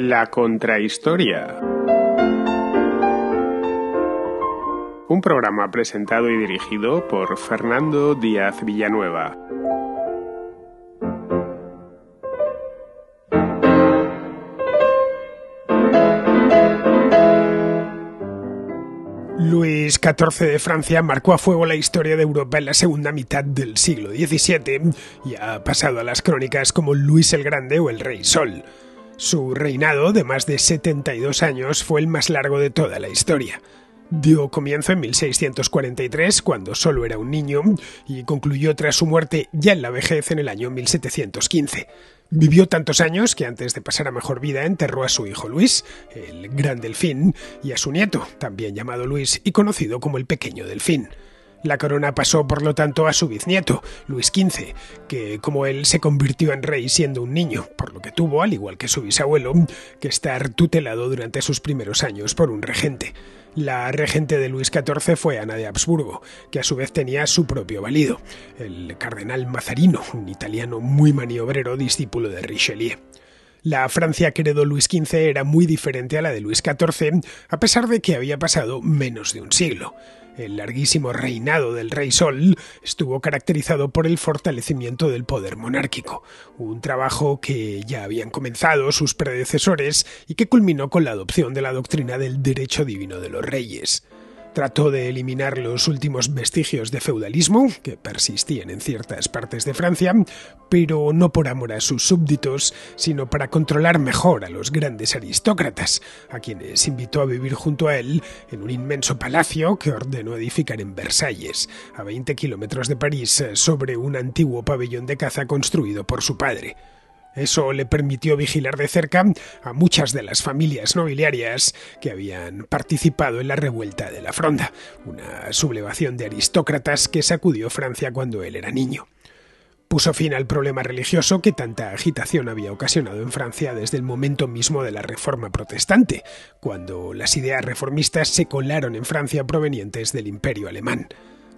La Contrahistoria. Un programa presentado y dirigido por Fernando Díaz Villanueva. Luis XIV de Francia marcó a fuego la historia de Europa en la segunda mitad del siglo XVII y ha pasado a las crónicas como Luis el Grande o el Rey Sol. Su reinado de más de 72 años fue el más largo de toda la historia. Dio comienzo en 1643, cuando solo era un niño, y concluyó tras su muerte ya en la vejez en el año 1715. Vivió tantos años que antes de pasar a mejor vida enterró a su hijo Luis, el gran delfín, y a su nieto, también llamado Luis y conocido como el pequeño delfín. La corona pasó, por lo tanto, a su bisnieto, Luis XV, que como él se convirtió en rey siendo un niño, por lo que tuvo, al igual que su bisabuelo, que estar tutelado durante sus primeros años por un regente. La regente de Luis XIV fue Ana de Habsburgo, que a su vez tenía su propio valido, el cardenal Mazarino, un italiano muy maniobrero discípulo de Richelieu. La Francia que heredó Luis XV era muy diferente a la de Luis XIV, a pesar de que había pasado menos de un siglo. El larguísimo reinado del Rey Sol estuvo caracterizado por el fortalecimiento del poder monárquico, un trabajo que ya habían comenzado sus predecesores y que culminó con la adopción de la doctrina del derecho divino de los reyes trató de eliminar los últimos vestigios de feudalismo que persistían en ciertas partes de Francia, pero no por amor a sus súbditos, sino para controlar mejor a los grandes aristócratas, a quienes invitó a vivir junto a él en un inmenso palacio que ordenó edificar en Versalles, a 20 kilómetros de París, sobre un antiguo pabellón de caza construido por su padre. Eso le permitió vigilar de cerca a muchas de las familias nobiliarias que habían participado en la revuelta de la Fronda, una sublevación de aristócratas que sacudió Francia cuando él era niño. Puso fin al problema religioso que tanta agitación había ocasionado en Francia desde el momento mismo de la Reforma Protestante, cuando las ideas reformistas se colaron en Francia provenientes del Imperio Alemán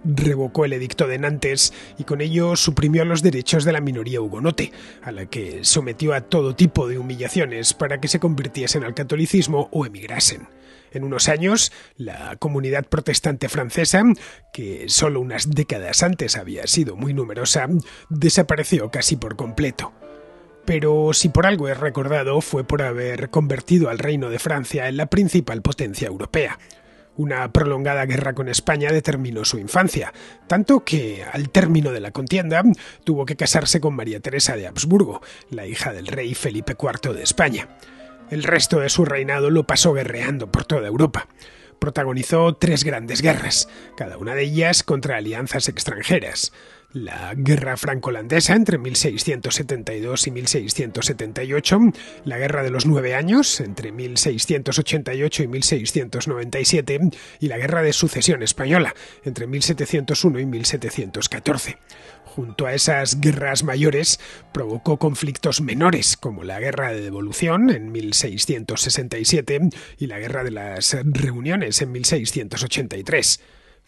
revocó el edicto de Nantes y con ello suprimió los derechos de la minoría hugonote, a la que sometió a todo tipo de humillaciones para que se convirtiesen al catolicismo o emigrasen. En unos años, la comunidad protestante francesa, que solo unas décadas antes había sido muy numerosa, desapareció casi por completo pero si por algo es recordado fue por haber convertido al Reino de Francia en la principal potencia europea. Una prolongada guerra con España determinó su infancia, tanto que, al término de la contienda, tuvo que casarse con María Teresa de Habsburgo, la hija del rey Felipe IV de España. El resto de su reinado lo pasó guerreando por toda Europa. Protagonizó tres grandes guerras, cada una de ellas contra alianzas extranjeras la Guerra franco-holandesa entre 1672 y 1678, la Guerra de los Nueve Años entre 1688 y 1697 y la Guerra de Sucesión Española entre 1701 y 1714. Junto a esas guerras mayores, provocó conflictos menores, como la Guerra de Devolución en 1667 y la Guerra de las Reuniones en 1683.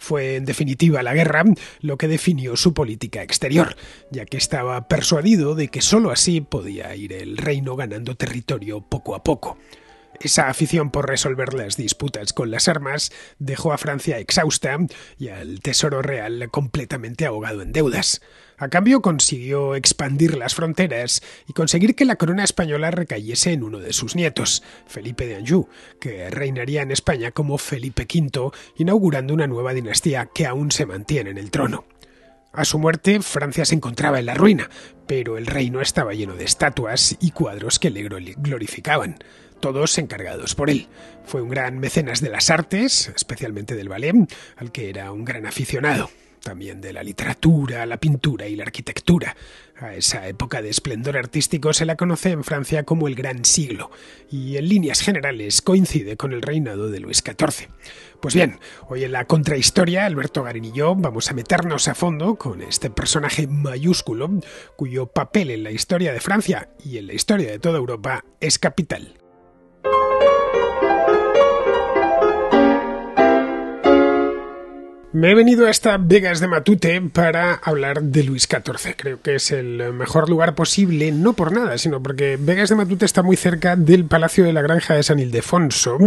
Fue en definitiva la guerra lo que definió su política exterior, ya que estaba persuadido de que sólo así podía ir el reino ganando territorio poco a poco. Esa afición por resolver las disputas con las armas dejó a Francia exhausta y al Tesoro Real completamente ahogado en deudas. A cambio consiguió expandir las fronteras y conseguir que la corona española recayese en uno de sus nietos, Felipe de Anjou, que reinaría en España como Felipe V, inaugurando una nueva dinastía que aún se mantiene en el trono. A su muerte, Francia se encontraba en la ruina, pero el reino estaba lleno de estatuas y cuadros que le glorificaban, todos encargados por él. Fue un gran mecenas de las artes, especialmente del ballet, al que era un gran aficionado también de la literatura, la pintura y la arquitectura. A esa época de esplendor artístico se la conoce en Francia como el Gran Siglo, y en líneas generales coincide con el reinado de Luis XIV. Pues bien, hoy en la contrahistoria, Alberto Garín y yo vamos a meternos a fondo con este personaje mayúsculo, cuyo papel en la historia de Francia y en la historia de toda Europa es capital. Me he venido a esta Vegas de Matute para hablar de Luis XIV. Creo que es el mejor lugar posible, no por nada, sino porque Vegas de Matute está muy cerca del Palacio de la Granja de San Ildefonso,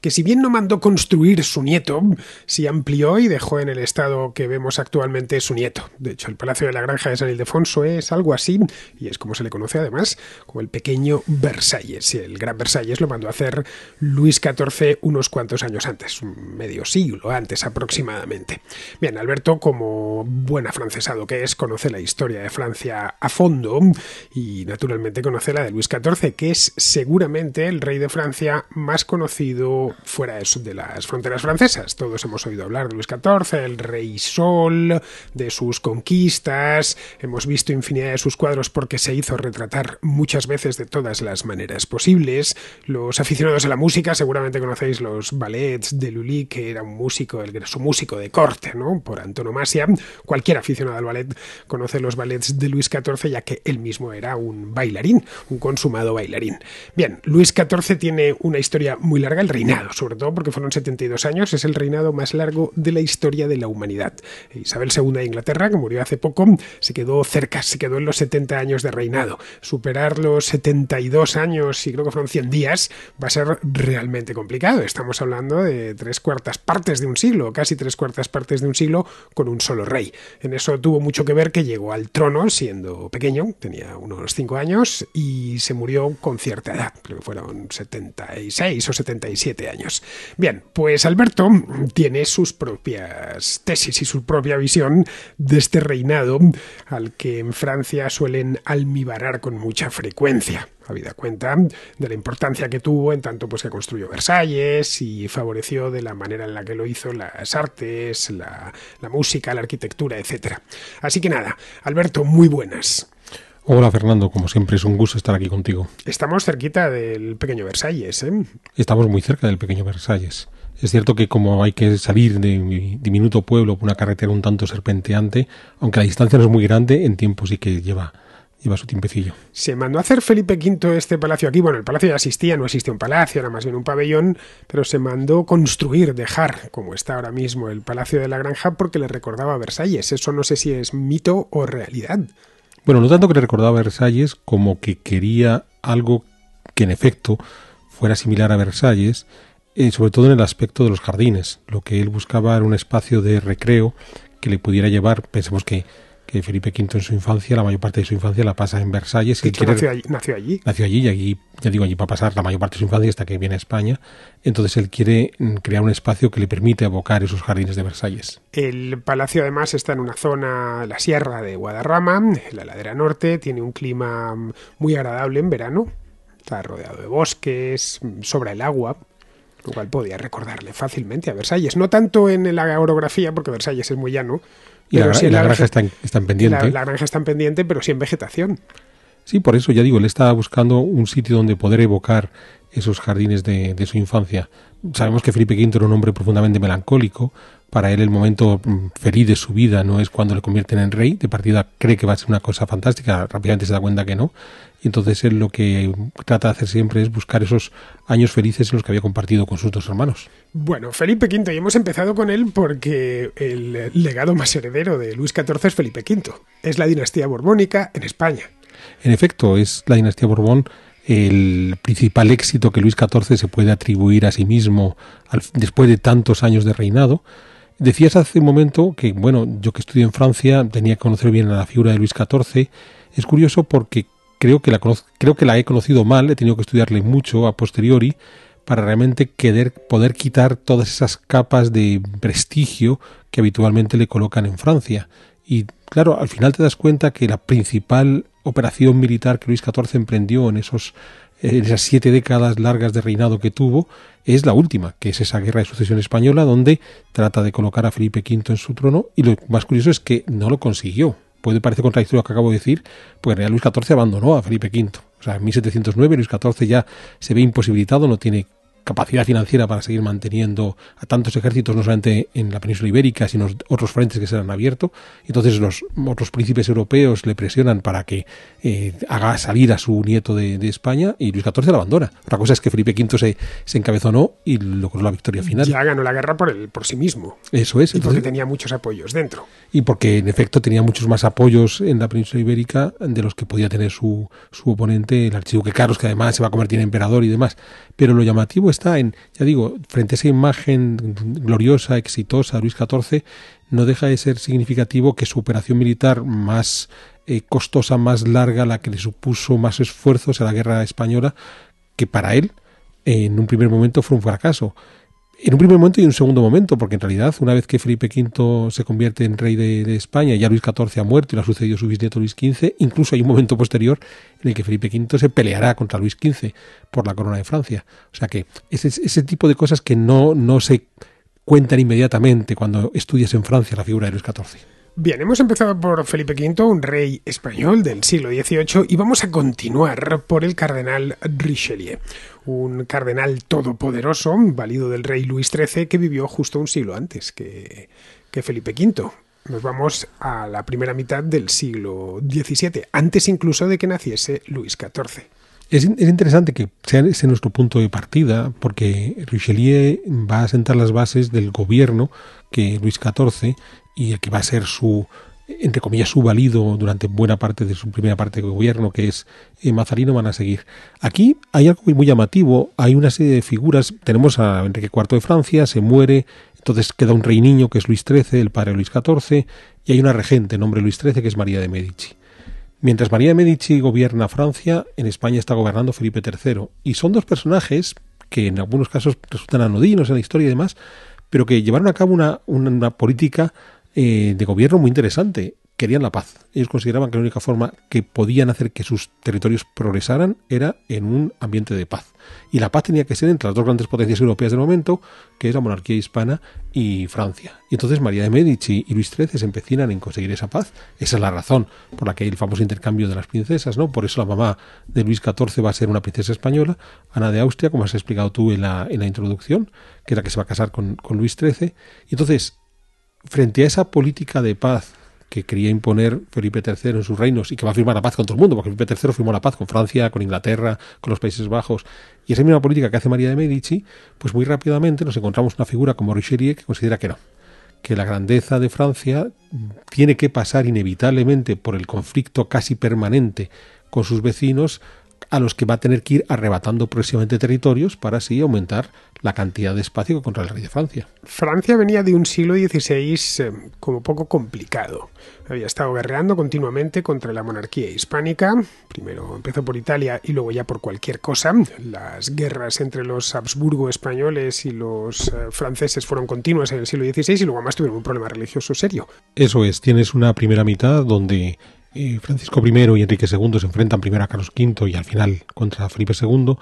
que si bien no mandó construir su nieto, se amplió y dejó en el estado que vemos actualmente su nieto. De hecho, el Palacio de la Granja de San Ildefonso es algo así, y es como se le conoce además, como el pequeño Versalles. El Gran Versalles lo mandó a hacer Luis XIV unos cuantos años antes, medio siglo antes aproximadamente. Bien, Alberto, como buen afrancesado que es, conoce la historia de Francia a fondo y naturalmente conoce la de Luis XIV, que es seguramente el rey de Francia más conocido fuera de las fronteras francesas. Todos hemos oído hablar de Luis XIV, el rey sol, de sus conquistas, hemos visto infinidad de sus cuadros porque se hizo retratar muchas veces de todas las maneras posibles. Los aficionados a la música seguramente conocéis los ballets de Lully, que era un músico, el, su músico de corte, ¿no? Por antonomasia, cualquier aficionado al ballet conoce los ballets de Luis XIV, ya que él mismo era un bailarín, un consumado bailarín. Bien, Luis XIV tiene una historia muy larga, el reinado, sobre todo porque fueron 72 años, es el reinado más largo de la historia de la humanidad. Isabel II de Inglaterra, que murió hace poco, se quedó cerca, se quedó en los 70 años de reinado. Superar los 72 años, y creo que fueron 100 días, va a ser realmente complicado. Estamos hablando de tres cuartas partes de un siglo, casi tres cuartas partes de un siglo con un solo rey. En eso tuvo mucho que ver que llegó al trono siendo pequeño, tenía unos 5 años, y se murió con cierta edad, creo que fueron 76 o 77 años. Bien, pues Alberto tiene sus propias tesis y su propia visión de este reinado al que en Francia suelen almibarar con mucha frecuencia habida cuenta de la importancia que tuvo en tanto pues que construyó Versalles y favoreció de la manera en la que lo hizo las artes, la, música, la arquitectura, etcétera. Así que nada, Alberto, muy buenas. Hola Fernando, como siempre es un gusto estar aquí contigo. Estamos cerquita del pequeño Versalles, ¿eh? Estamos muy cerca del pequeño Versalles. Es cierto que como hay que salir de mi diminuto pueblo por una carretera un tanto serpenteante, aunque la distancia no es muy grande, en tiempo sí que lleva Iba su tiempecillo. Se mandó a hacer Felipe V este palacio aquí. Bueno, el palacio ya existía, no existía un palacio, era más bien un pabellón, pero se mandó construir, dejar como está ahora mismo el Palacio de la Granja porque le recordaba a Versalles. Eso no sé si es mito o realidad. Bueno, no tanto que le recordaba a Versalles como que quería algo que en efecto fuera similar a Versalles, eh, sobre todo en el aspecto de los jardines. Lo que él buscaba era un espacio de recreo que le pudiera llevar, pensemos que que Felipe V en su infancia, la mayor parte de su infancia la pasa en Versalles. nació, allí, nació, allí, y allí, ya digo, allí para pasar la mayor parte de su infancia hasta que viene a España. Entonces él quiere mm, crear un espacio que le permite abocar esos jardines de Versalles. El palacio además está en una zona, la sierra de Guadarrama, en la ladera norte, tiene un clima mm, muy agradable en verano. Está rodeado de bosques, mm, sobre el agua, lo cual podía recordarle fácilmente a Versalles. No tanto en la orografía, porque Versalles es muy llano, y la, granja está en, está pendiente. La, granja está en pendiente, pero sin vegetación. Sí, por eso ya digo, él está buscando un sitio donde poder evocar esos jardines de, su infancia. Sabemos que Felipe V era un hombre profundamente melancólico. Para él el momento mm, feliz de su vida no es cuando le convierten en rey. De partida cree que va a ser una cosa fantástica. Rápidamente se da cuenta que no. Y entonces él lo que trata de hacer siempre es buscar esos años felices en los que había compartido con sus dos hermanos. Bueno, Felipe V, y hemos empezado con él porque el legado más heredero de Luis XIV es Felipe V. Es la dinastía borbónica en España. En efecto, es la dinastía Borbón el principal éxito que Luis XIV se puede atribuir a sí mismo después de tantos años de reinado. Decías hace un momento que, bueno, yo que estudio en Francia tenía que conocer bien a la figura de Luis XIV. Es curioso porque creo que la, creo que la he conocido mal, he tenido que estudiarle mucho a posteriori para realmente poder quitar todas esas capas de prestigio que habitualmente le colocan en Francia. Y claro, al final te das cuenta que la principal operación militar que Luis XIV emprendió en esos esas siete décadas largas de reinado que tuvo, es la última, que es esa guerra de sucesión española, donde trata de colocar a Felipe V en su trono, y lo más curioso es que no lo consiguió. Puede parecer contradictorio lo que acabo de decir, pues en realidad Luis XIV abandonó a Felipe V. O sea, en 1709 Luis XIV ya se ve imposibilitado, no tiene capacidad financiera para seguir manteniendo a tantos ejércitos, no solamente en la península ibérica, sino otros frentes que se han abierto. Entonces los otros príncipes europeos le presionan para que eh, haga salir a su nieto de, España y Luis XIV la abandona. Otra cosa es que Felipe V se, se encabezonó y logró la victoria final. Ya ganó la guerra por, el, por sí mismo. Eso es. Y entonces, porque tenía muchos apoyos dentro. Y porque en efecto tenía muchos más apoyos en la península ibérica de los que podía tener su, su oponente, el archiduque Carlos, que además se va a convertir en emperador y demás. Pero lo llamativo es en, ya digo, frente a esa imagen gloriosa, exitosa, Luis XIV, no deja de ser significativo que su operación militar más eh, costosa, más larga, la que le supuso más esfuerzos a la guerra española, que para él, en un primer momento fue un fracaso en un primer momento y en un segundo momento, porque en realidad una vez que Felipe V se convierte en rey de, España, ya Luis XIV ha muerto y le ha sucedido su bisnieto Luis XV, incluso hay un momento posterior en el que Felipe V se peleará contra Luis XV por la corona de Francia. O sea que ese, ese tipo de cosas que no, no se cuentan inmediatamente cuando estudias en Francia la figura de Luis XIV. Bien, hemos empezado por Felipe V, un rey español del siglo XVIII, y vamos a continuar por el cardenal Richelieu, un cardenal todopoderoso, válido del rey Luis XIII, que vivió justo un siglo antes que, Felipe V. Nos vamos a la primera mitad del siglo XVII, antes incluso de que naciese Luis XIV. Es, es, interesante que sea ese nuestro punto de partida, porque Richelieu va a sentar las bases del gobierno que Luis XIV y el que va a ser su, entre comillas, su valido durante buena parte de su primera parte de gobierno, que es eh, Mazarino, van a seguir. Aquí hay algo muy llamativo, hay una serie de figuras, tenemos a Enrique IV de Francia, se muere, entonces queda un rey niño que es Luis XIII, el padre Luis XIV, y hay una regente, nombre Luis XIII, que es María de Medici. Mientras María de Medici gobierna Francia, en España está gobernando Felipe III. Y son dos personajes que en algunos casos resultan anodinos en la historia y demás, pero que llevaron a cabo una, una política eh, de gobierno muy interesante. Querían la paz. Ellos consideraban que la única forma que podían hacer que sus territorios progresaran era en un ambiente de paz. Y la paz tenía que ser entre las dos grandes potencias europeas del momento, que es la monarquía hispana y Francia. Y entonces María de Medici y Luis XIII se empecinan en conseguir esa paz. Esa es la razón por la que hay el famoso intercambio de las princesas, ¿no? Por eso la mamá de Luis XIV va a ser una princesa española, Ana de Austria, como has explicado tú en la, introducción, que es la que se va a casar con, con Luis XIII. Y entonces frente a esa política de paz que quería imponer Felipe III en sus reinos y que va a firmar la paz con todo el mundo, porque Felipe III firmó la paz con Francia, con Inglaterra, con los Países Bajos, y esa misma política que hace María de Medici, pues muy rápidamente nos encontramos una figura como Richelieu que considera que no, que la grandeza de Francia tiene que pasar inevitablemente por el conflicto casi permanente con sus vecinos, a los que va a tener que ir arrebatando próximamente territorios para así aumentar la cantidad de espacio contra el rey de Francia. Francia venía de un siglo XVI eh, como poco complicado. Había estado guerreando continuamente contra la monarquía hispánica. Primero empezó por Italia y luego ya por cualquier cosa. Las guerras entre los Habsburgo españoles y los eh, franceses fueron continuas en el siglo XVI y luego además tuvieron un problema religioso serio. Eso es, tienes una primera mitad donde eh, Francisco I y Enrique II se enfrentan primero a Carlos V y al final contra Felipe II,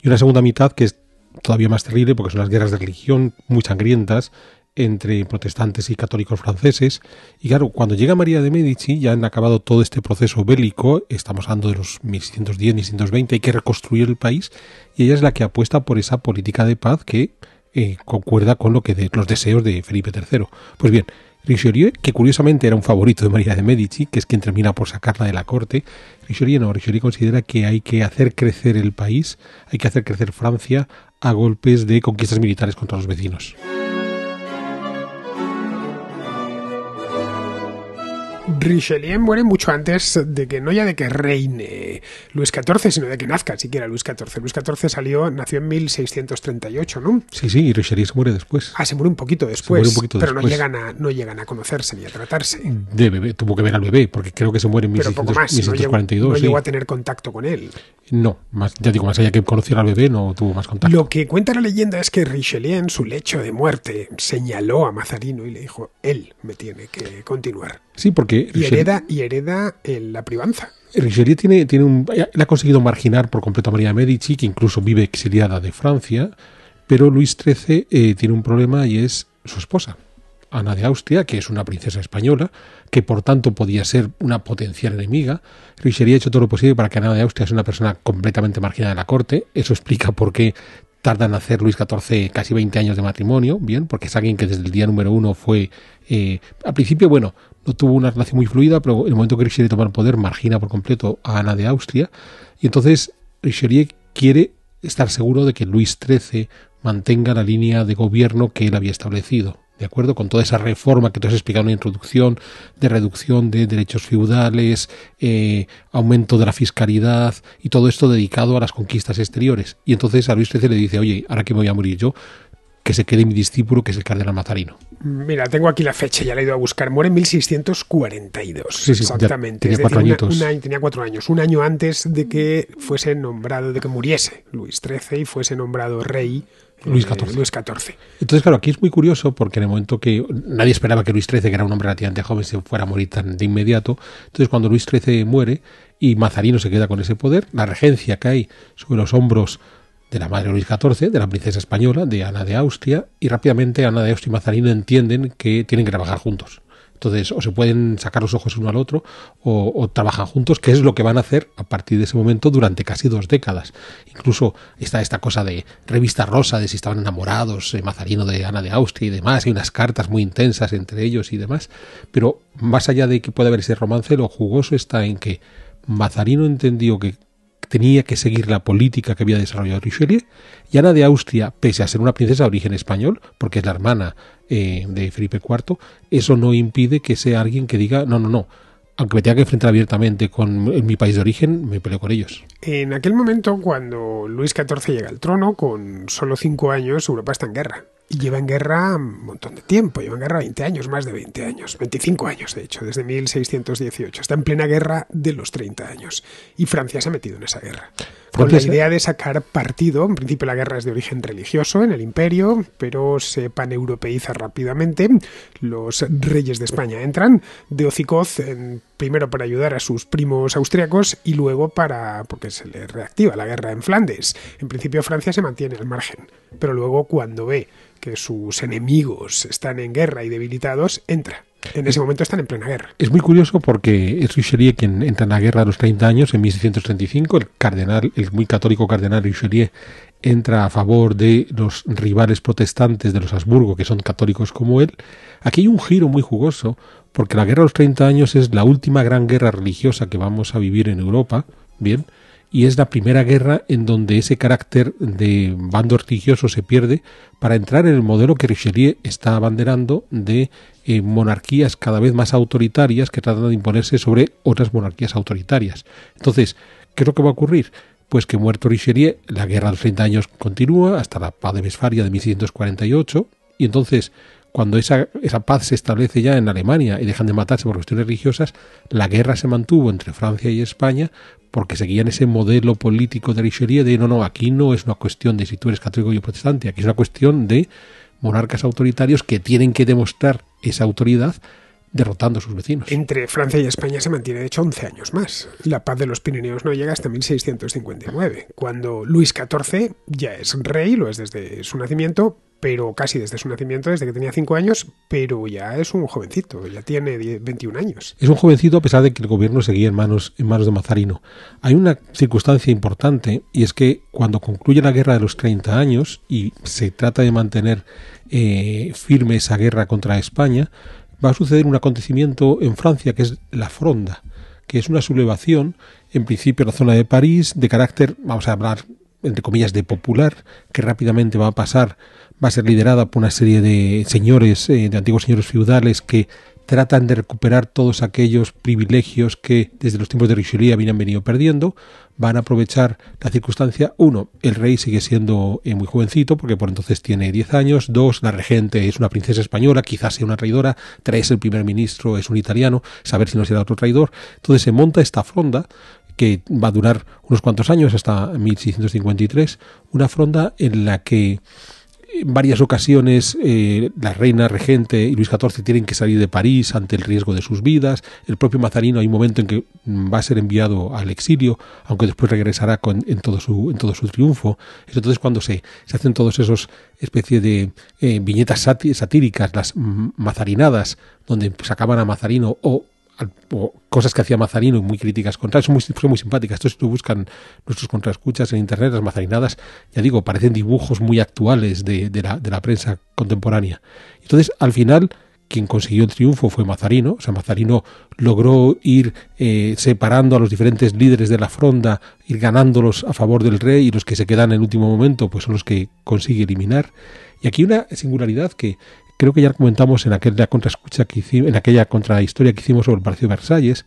y una segunda mitad que es todavía más terrible porque son las guerras de religión muy sangrientas entre protestantes y católicos franceses. Y claro, cuando llega María de Medici, ya han acabado todo este proceso bélico, estamos hablando de los 1610, 1620, hay que reconstruir el país, y ella es la que apuesta por esa política de paz que eh, concuerda con lo que los deseos de Felipe III. Pues bien, Richelieu, que curiosamente era un favorito de María de Medici, que es quien termina por sacarla de la corte, Richelieu no, Richelieu considera que hay que hacer crecer el país, hay que hacer crecer Francia a golpes de conquistas militares contra los vecinos. Richelieu muere mucho antes de que, no ya de que reine Luis XIV, sino de que nazca siquiera Luis XIV. Luis XIV salió, nació en 1638, ¿no? Sí, sí, y Richelieu se muere después. Ah, se muere un poquito después. pero No, llegan a, no llegan a conocerse ni a tratarse. Mm. De bebé, tuvo que ver al bebé, porque creo que se muere en 1600, más, 1642. No, llegó, a tener contacto con él. No, ya digo, más allá que conociera al bebé, no tuvo más contacto. Lo que cuenta la leyenda es que Richelieu en su lecho de muerte señaló a Mazarino y le dijo, él me tiene que continuar. Sí, porque... Y hereda, y hereda eh, la privanza. Richelieu tiene, tiene eh, ha conseguido marginar por completo a María Medici, que incluso vive exiliada de Francia, pero Luis XIII eh, tiene un problema y es su esposa, Ana de Austria, que es una princesa española, que por tanto podía ser una potencial enemiga. Richelieu ha hecho todo lo posible para que Ana de Austria sea una persona completamente marginada de la corte. Eso explica por qué tarda en hacer Luis XIV casi 20 años de matrimonio, bien, porque es alguien que desde el día número uno fue, al principio, bueno, no tuvo una relación muy fluida, pero en el momento que Richelieu toma el poder margina por completo a Ana de Austria y entonces Richelieu quiere estar seguro de que Luis XIII mantenga la línea de gobierno que él había establecido. ¿De acuerdo? Con toda esa reforma que tú has explicado en la introducción, de reducción de derechos feudales, eh, aumento de la fiscalidad y todo esto dedicado a las conquistas exteriores. Y entonces a Luis XIII le dice, oye, ahora que me voy a morir yo, que se quede mi discípulo, que es el cardenal Mazarino. Mira, tengo aquí la fecha, ya la he ido a buscar. Muere en 1642. Sí, exactamente. Tenía, cuatro años. Un año antes de que fuese nombrado, de que muriese Luis XIII y fuese nombrado rey eh, Luis XIV. Luis Entonces, claro, aquí es muy curioso porque en el momento que nadie esperaba que Luis XIII, que era un hombre relativamente joven, se fuera a morir tan de inmediato, entonces cuando Luis XIII muere y Mazarino se queda con ese poder, la regencia cae sobre los hombros de la madre Luis XIV, de la princesa española, de Ana de Austria, y rápidamente Ana de Austria y Mazarino entienden que tienen que trabajar juntos. Entonces, o se pueden sacar los ojos uno al otro, o, trabajan juntos, que es lo que van a hacer a partir de ese momento durante casi dos décadas. Incluso está esta cosa de revista rosa, de si estaban enamorados, eh, Mazarino de Ana de Austria y demás, y unas cartas muy intensas entre ellos y demás. Pero más allá de que pueda haber ese romance, lo jugoso está en que Mazarino entendió que tenía que seguir la política que había desarrollado Richelieu, y Ana de Austria, pese a ser una princesa de origen español, porque es la hermana eh, de Felipe IV, eso no impide que sea alguien que diga, no, no, no, aunque me tenga que enfrentar abiertamente con mi país de origen, me peleo con ellos. En aquel momento, cuando Luis XIV llega al trono, con solo cinco años, Europa está en guerra. Y lleva en guerra un montón de tiempo, lleva en guerra 20 años, más de 20 años, 25 años de hecho, desde 1618. Está en plena guerra de los 30 años. Y Francia se ha metido en esa guerra. Con la idea de sacar partido, en principio la guerra es de origen religioso en el imperio, pero se paneuropeiza rápidamente. Los reyes de España entran, de Hocicoz en primero para ayudar a sus primos austriacos y luego para porque se le reactiva la guerra en Flandes. En principio Francia se mantiene al margen, pero luego cuando ve que sus enemigos están en guerra y debilitados, entra. En ese momento están en plena guerra. Es muy curioso porque es Richelieu quien entra en la guerra a los 30 años, en 1635. El cardenal, el muy católico cardenal Richelieu, entra a favor de los rivales protestantes de los Habsburgo, que son católicos como él. Aquí hay un giro muy jugoso porque la guerra de los 30 años es la última gran guerra religiosa que vamos a vivir en Europa, bien, y es la primera guerra en donde ese carácter de bando religioso se pierde para entrar en el modelo que Richelieu está abanderando de eh, monarquías cada vez más autoritarias que tratan de imponerse sobre otras monarquías autoritarias. Entonces, ¿qué es lo que va a ocurrir? Pues que muerto Richelieu, la guerra de los 30 años continúa hasta la paz de Westfalia de 1648, y entonces cuando esa, esa paz se establece ya en Alemania y dejan de matarse por cuestiones religiosas, la guerra se mantuvo entre Francia y España porque seguían ese modelo político de Richelieu de no, no, aquí no es una cuestión de si tú eres católico o protestante, aquí es una cuestión de monarcas autoritarios que tienen que demostrar esa autoridad derrotando a sus vecinos. Entre Francia y España se mantiene de hecho 11 años más. La paz de los Pirineos no llega hasta 1659, cuando Luis XIV ya es rey, lo es desde su nacimiento, pero casi desde su nacimiento, desde que tenía 5 años, pero ya es un jovencito, ya tiene 10, 21 años. Es un jovencito a pesar de que el gobierno seguía en manos, en manos de Mazarino. Hay una circunstancia importante y es que cuando concluye la guerra de los 30 años y se trata de mantener eh, firme esa guerra contra España, va a suceder un acontecimiento en Francia que es la Fronda, que es una sublevación, en principio en la zona de París, de carácter, vamos a hablar entre comillas, de popular, que rápidamente va a pasar va a ser liderada por una serie de señores, eh, de antiguos señores feudales que tratan de recuperar todos aquellos privilegios que desde los tiempos de Richelieu habían venido perdiendo, van a aprovechar la circunstancia. Uno, el rey sigue siendo eh, muy jovencito, porque por entonces tiene 10 años. Dos, la regente es una princesa española, quizás sea una traidora. Tres, el primer ministro es un italiano, saber si no será otro traidor. Entonces se monta esta fronda que va a durar unos cuantos años, hasta 1653, una fronda en la que en varias ocasiones eh, la reina regente y Luis XIV tienen que salir de París ante el riesgo de sus vidas. El propio Mazarino hay un momento en que mm, va a ser enviado al exilio, aunque después regresará con, en, todo su, en todo su triunfo. entonces cuando se, se hacen todos esos especie de eh, viñetas satíricas, las mm, mazarinadas, donde sacaban pues, a Mazarino o cosas que hacía Mazarino y muy críticas contra son muy, simpáticas. Esto si tú buscan nuestros contraescuchas en internet, las mazarinadas, ya digo, parecen dibujos muy actuales de, la, prensa contemporánea. Entonces, al final, quien consiguió el triunfo fue Mazarino. O sea, Mazarino logró ir eh, separando a los diferentes líderes de la fronda, ir ganándolos a favor del rey y los que se quedan en el último momento, pues son los que consigue eliminar. Y aquí una singularidad que Creo que ya comentamos en aquella contraescucha que hicimos, en aquella contrahistoria que hicimos sobre el Palacio de Versalles.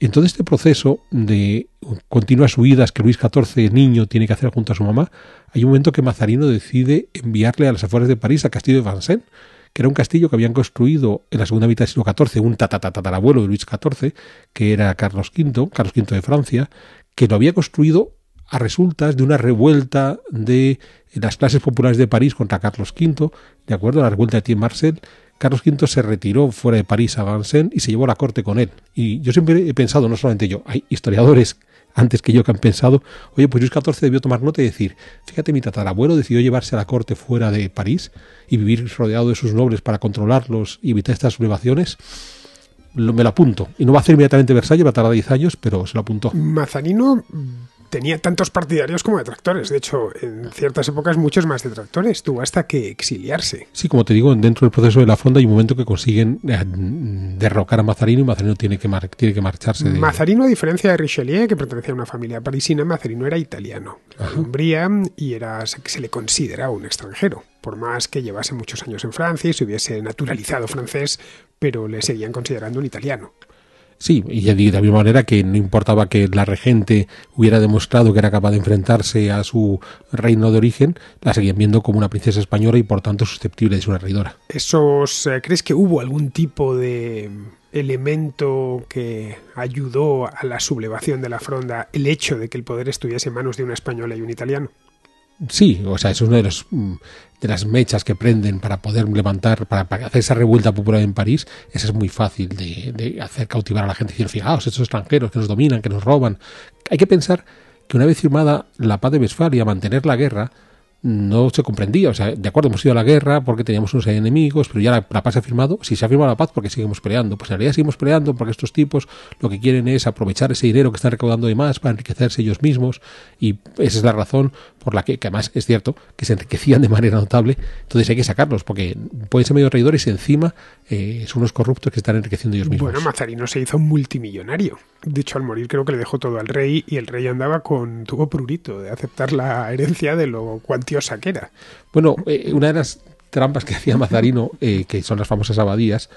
En todo este proceso de continuas huidas que Luis XIV, niño, tiene que hacer junto a su mamá, hay un momento que Mazarino decide enviarle a las afueras de París al castillo de Vincennes, que era un castillo que habían construido en la segunda mitad del siglo XIV un abuelo de Luis XIV, que era Carlos V, Carlos V de Francia, que lo había construido a resultas de una revuelta de las clases populares de París contra Carlos V, de acuerdo a la revuelta de tim Marcel, Carlos V se retiró fuera de París a Vincennes y se llevó a la corte con él. Y yo siempre he pensado, no solamente yo, hay historiadores antes que yo que han pensado, oye, pues Luis XIV debió tomar nota y decir, fíjate, mi tatarabuelo decidió llevarse a la corte fuera de París y vivir rodeado de sus nobles para controlarlos y evitar estas sublevaciones me lo apunto. Y no va a hacer inmediatamente Versalles, va a tardar 10 años, pero se lo apunto. Mazanino tenía tantos partidarios como detractores. De hecho, en ciertas épocas muchos más detractores. Tuvo hasta que exiliarse. Sí, como te digo, dentro del proceso de la fonda hay un momento que consiguen eh, derrocar a Mazarino y Mazarino tiene que, que marcharse. Mazarino, a diferencia de Richelieu, que pertenecía a una familia parisina, Mazarino era italiano. Umbría y era, se le considera un extranjero por más que llevase muchos años en Francia y se hubiese naturalizado francés, pero le seguían considerando un italiano. Sí, y de la misma manera que no importaba que la regente hubiera demostrado que era capaz de enfrentarse a su reino de origen, la seguían viendo como una princesa española y por tanto susceptible de ser una reidora. Eh, ¿Crees que hubo algún tipo de elemento que ayudó a la sublevación de la fronda el hecho de que el poder estuviese en manos de una española y un italiano? Sí, o sea, es una de, los, mm, de las mechas que prenden para poder levantar, para, hacer esa revuelta popular en París. eso es muy fácil de, hacer cautivar a la gente y decir, fijaos, estos extranjeros que nos dominan, que nos roban. Hay que pensar que una vez firmada la paz de Westfalia, mantener la guerra no se comprendía. O sea, de acuerdo, hemos ido a la guerra porque teníamos unos enemigos, pero ya la, paz se ha firmado. Si se ha firmado la paz, porque seguimos peleando? Pues en realidad seguimos peleando porque estos tipos lo que quieren es aprovechar ese dinero que están recaudando de más para enriquecerse ellos mismos. Y esa es la razón por la que, que además es cierto, que se enriquecían de manera notable, entonces hay que sacarlos, porque pueden ser medio reidores y encima eh, son unos corruptos que están enriqueciendo ellos mismos. Bueno, Mazarino se hizo un multimillonario. De hecho, al morir creo que le dejó todo al rey y el rey andaba con tuvo prurito de aceptar la herencia de lo cuantiosa que era. Bueno, eh, una de las trampas que hacía Mazarino, eh, que son las famosas abadías,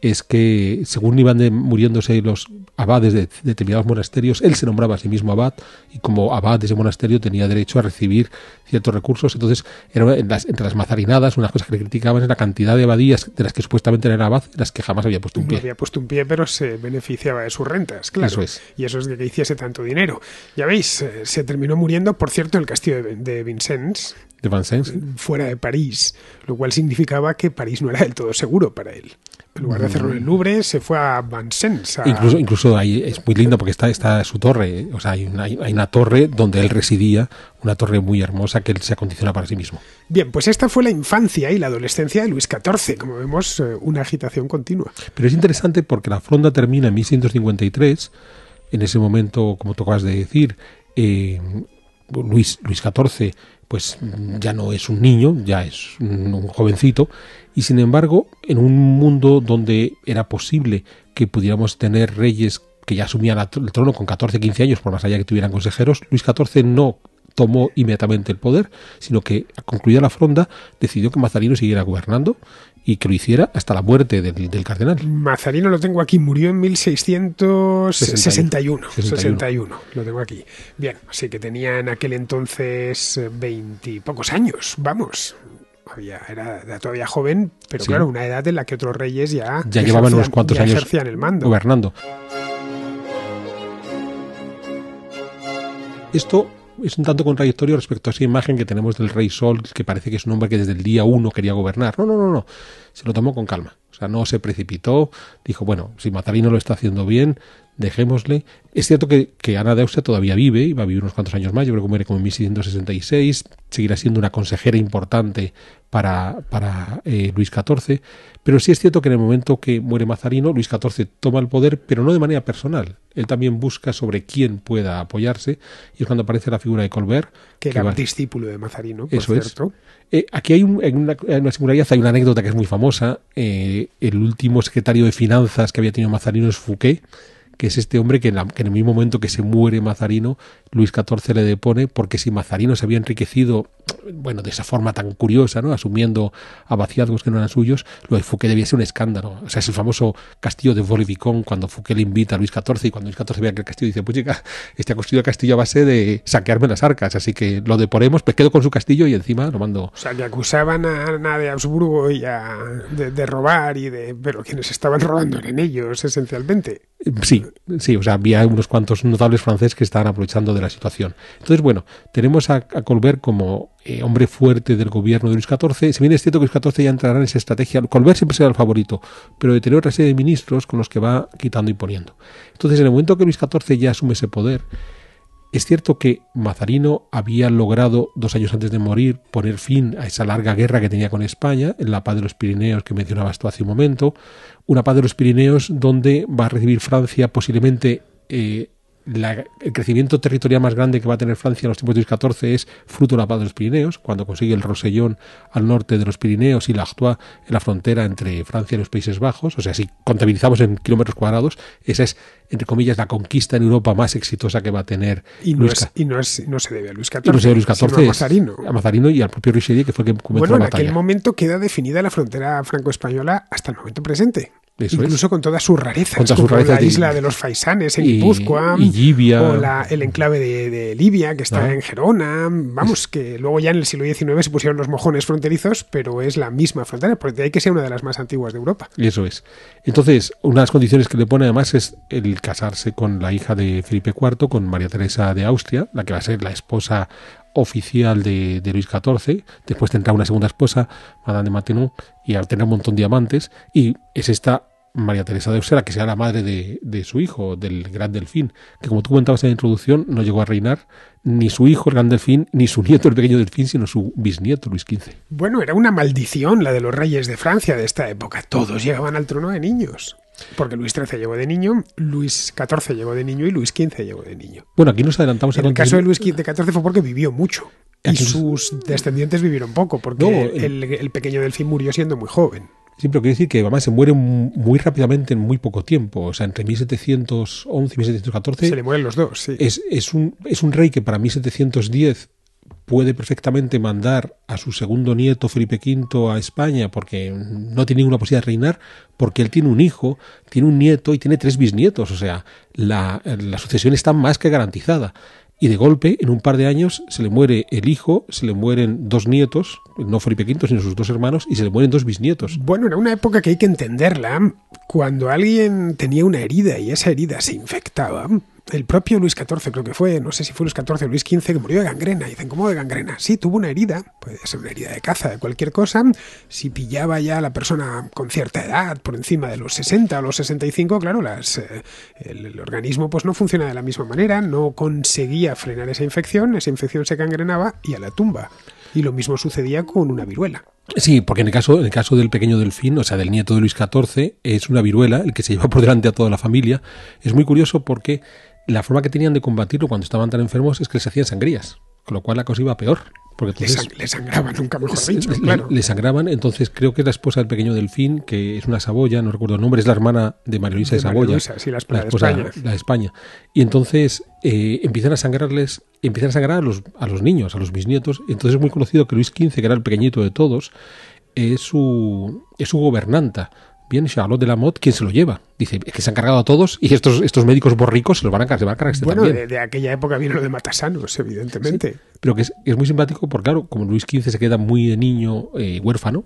es que según iban muriéndose los abades de, determinados monasterios, él se nombraba a sí mismo abad y como abad de ese monasterio tenía derecho a recibir ciertos recursos. Entonces, era en las, entre las mazarinadas, una cosas que le criticaban es la cantidad de abadías de las que supuestamente era abad, las que jamás había puesto un pie. había puesto un pie, pero se beneficiaba de sus rentas, claro. Y eso es de que hiciese tanto dinero. Ya veis, eh, se terminó muriendo, por cierto, el castillo de, de Vincennes. De Vincennes. Fuera de París, lo cual significaba que París no era del todo seguro para él cerró el Louvre, se fue a Vincennes. Incluso, incluso ahí es muy lindo porque está, está su torre, ¿eh? o sea, hay una, torre donde él residía, una torre muy hermosa que él se acondiciona para sí mismo. Bien, pues esta fue la infancia y la adolescencia de Luis XIV, como vemos, eh, una agitación continua. Pero es interesante porque la fronda termina en 1153, en ese momento, como tocabas de decir, eh, Luis, Luis XIV, pues ya no es un niño, ya es un, jovencito, y sin embargo, en un mundo donde era posible que pudiéramos tener reyes que ya asumían el trono con 14, 15 años, por más allá que tuvieran consejeros, Luis XIV no tomó inmediatamente el poder, sino que, concluida la fronda, decidió que Mazarino siguiera gobernando y que lo hiciera hasta la muerte del, cardenal. Mazarino lo tengo aquí, murió en 1661. 61. lo tengo aquí. Bien, así que tenía en aquel entonces eh, veintipocos años, vamos. era, todavía joven, pero claro, una edad en la que otros reyes ya, ya llevaban unos cuantos años el mando. gobernando. Esto es un tanto contradictorio respecto a esa imagen que tenemos del rey Sol, que parece que es un hombre que desde el día uno quería gobernar. No, no, no, no. Se lo tomó con calma sea, no se precipitó, dijo, bueno, si Mazarino lo está haciendo bien, dejémosle. Es cierto que, que Ana Austria todavía vive y va a vivir unos cuantos años más, yo creo que muere como en 1666, seguirá siendo una consejera importante para, para eh, Luis XIV, pero sí es cierto que en el momento que muere Mazarino, Luis XIV toma el poder, pero no de manera personal. Él también busca sobre quién pueda apoyarse y es cuando aparece la figura de Colbert. Que, era discípulo de Mazarino, por cierto. Eh, aquí hay en, una, en, singularidad, hay una anécdota que es muy famosa. Eh, el último secretario de finanzas que había tenido Mazarino es Fouquet, que es este hombre que en, que en el mismo momento que se muere Mazarino Luis XIV le depone porque si Mazarino se había enriquecido, bueno, de esa forma tan curiosa, ¿no? Asumiendo abaciazgos que no eran suyos, lo de Fouquet debía ser un escándalo. O sea, es el famoso castillo de Volivicón cuando Fouquet le invita a Luis XIV y cuando Luis XIV ve aquel castillo dice, pues chica, este ha construido el castillo a base de saquearme las arcas, así que lo deponemos, pero quedo con su castillo y encima lo mando. O sea, le acusaban a Ana de Habsburgo y a, de, robar y de... pero quienes estaban robando eran ellos, esencialmente. Sí, sí, o sea, había unos cuantos notables franceses que estaban aprovechando de la situación. Entonces, bueno, tenemos a, Colbert como eh, hombre fuerte del gobierno de Luis XIV. Si bien es cierto que Luis XIV ya entrará en esa estrategia, Colbert siempre será el favorito, pero de tener otra serie de ministros con los que va quitando y poniendo. Entonces, en el momento que Luis XIV ya asume ese poder, es cierto que Mazarino había logrado, dos años antes de morir, poner fin a esa larga guerra que tenía con España, en la paz de los Pirineos que mencionabas tú hace un momento, una paz de los Pirineos donde va a recibir Francia posiblemente eh, la, el crecimiento territorial más grande que va a tener Francia en los tiempos de Luis XIV es fruto de la paz de los Pirineos, cuando consigue el Rosellón al norte de los Pirineos y la actúa en la frontera entre Francia y los Países Bajos. O sea, si contabilizamos en kilómetros cuadrados, esa es, entre comillas, la conquista en Europa más exitosa que va a tener y no Luis es, y no, se debe a Luis XIV. a Luis a Mazarino. a Mazarino y al propio Richelieu, que fue el comenzó la Bueno, en aquel momento queda definida la frontera franco-española hasta el momento presente incluso con toda su rareza, con la isla de los Faisanes en o el enclave de, Libia que está ah. en Gerona, vamos, que luego ya en el siglo XIX se pusieron los mojones fronterizos, pero es la misma frontera, porque hay que ser una de las más antiguas de Europa. Y eso es. Entonces, una de las condiciones que le pone además es el casarse con la hija de Felipe IV, con María Teresa de Austria, la que va a ser la esposa oficial de, Luis XIV. Después tendrá una segunda esposa, Madame de Maintenon, y al tener un montón de diamantes Y es esta María Teresa de Usera, que será la madre de, de, su hijo, del gran delfín, que como tú comentabas en la introducción, no llegó a reinar, ni su hijo, el gran delfín, ni su nieto, el pequeño delfín, sino su bisnieto, Luis XV. Bueno, era una maldición la de los reyes de Francia de esta época. Todos llegaban al trono de niños. Porque Luis XIII llegó de niño, Luis XIV llegó de niño y Luis XV llegó de niño. Bueno, aquí nos adelantamos a En el caso de Luis XIV fue porque vivió mucho. y sus descendientes vivieron poco, porque el, pequeño delfín murió siendo muy joven. Siempre quiero decir que además se muere muy rápidamente en muy poco tiempo. O sea, entre 1711 y 1714. Se le mueren los dos, sí. Es, es, un, rey que para 1710 puede perfectamente mandar a su segundo nieto Felipe V a España porque no tiene ninguna posibilidad de reinar, porque él tiene un hijo, tiene un nieto y tiene tres bisnietos, o sea, la sucesión está más que garantizada y de golpe, en un par de años, se le muere el hijo, se le mueren dos nietos, no Felipe V, sino sus dos hermanos, y se le mueren dos bisnietos. Bueno, era una época que hay que entenderla. Cuando alguien tenía una herida y esa herida se infectaba, el propio Luis XIV creo que fue, no sé si fue Luis XIV o Luis XV, que murió de gangrena. dicen, ¿cómo de gangrena? Sí, tuvo una herida, puede ser una herida de caza, de cualquier cosa. Si pillaba ya a la persona con cierta edad, por encima de los 60 o los 65, claro, las, eh, el, organismo pues no funciona de la misma manera, no conseguía frenar esa infección, esa infección se gangrenaba y a la tumba. Y lo mismo sucedía con una viruela. Sí, porque en el caso, en el caso del pequeño delfín, o sea, del nieto de Luis XIV, es una viruela, el que se lleva por delante a toda la familia. Es muy curioso porque la forma que tenían de combatirlo cuando estaban tan enfermos es que les hacían sangrías, con lo cual la cosa iba peor. Porque entonces, le, sangraban, nunca mejor sangraban, entonces creo que es la esposa del pequeño Delfín, que es una Saboya, no recuerdo el nombre, es la hermana de María Luisa de, Saboya. sí, la, esposa, de España. Y entonces eh, empiezan a sangrarles, empiezan a sangrar a los, niños, a los bisnietos. Entonces es muy conocido que Luis XV, que era el pequeñito de todos, es su, es su gobernanta viene Charlotte de la Motte, ¿quién se lo lleva? Dice, que se han cargado a todos y estos, estos médicos borricos se los van a, se van a cargar. Este bueno, De, aquella época vino lo de Matasanos, evidentemente. pero que es, muy simpático porque, claro, como Luis XV se queda muy niño eh, huérfano,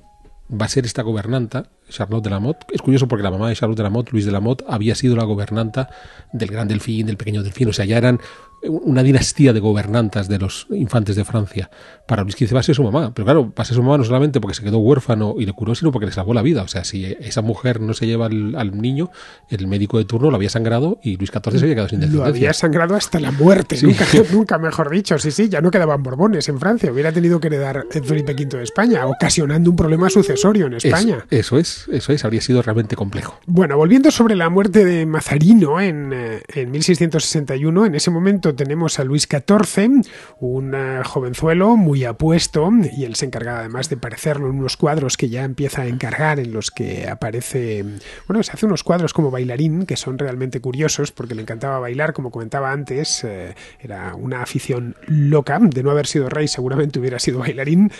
va a ser esta gobernanta, Charlotte de la Motte. Es curioso porque la mamá de Charlotte de la Motte, Luis de la Motte, había sido la gobernanta del gran delfín, del pequeño delfín. O sea, ya eran una dinastía de gobernantas de los infantes de Francia. Para Luis XV va a su mamá, pero claro, va a ser su mamá no solamente porque se quedó huérfano y le curó, sino porque le salvó la vida. O sea, si esa mujer no se lleva al, niño, el médico de turno lo había sangrado y Luis XIV se había quedado sin descendencia. Lo había sangrado hasta la muerte, nunca, mejor dicho. Sí, sí, ya no quedaban borbones en Francia, hubiera tenido que heredar Felipe V de España, ocasionando un problema sucesorio en España. eso es, eso es, habría sido realmente complejo. Bueno, volviendo sobre la muerte de Mazarino en, eh, en 1661, en ese momento tenemos a Luis XIV, un eh, jovenzuelo muy apuesto, y él se encargaba además de parecerlo en unos cuadros que ya empieza a encargar, en los que aparece, bueno, se hace unos cuadros como bailarín, que son realmente curiosos, porque le encantaba bailar, como comentaba antes, eh, era una afición loca, de no haber sido rey seguramente hubiera sido bailarín,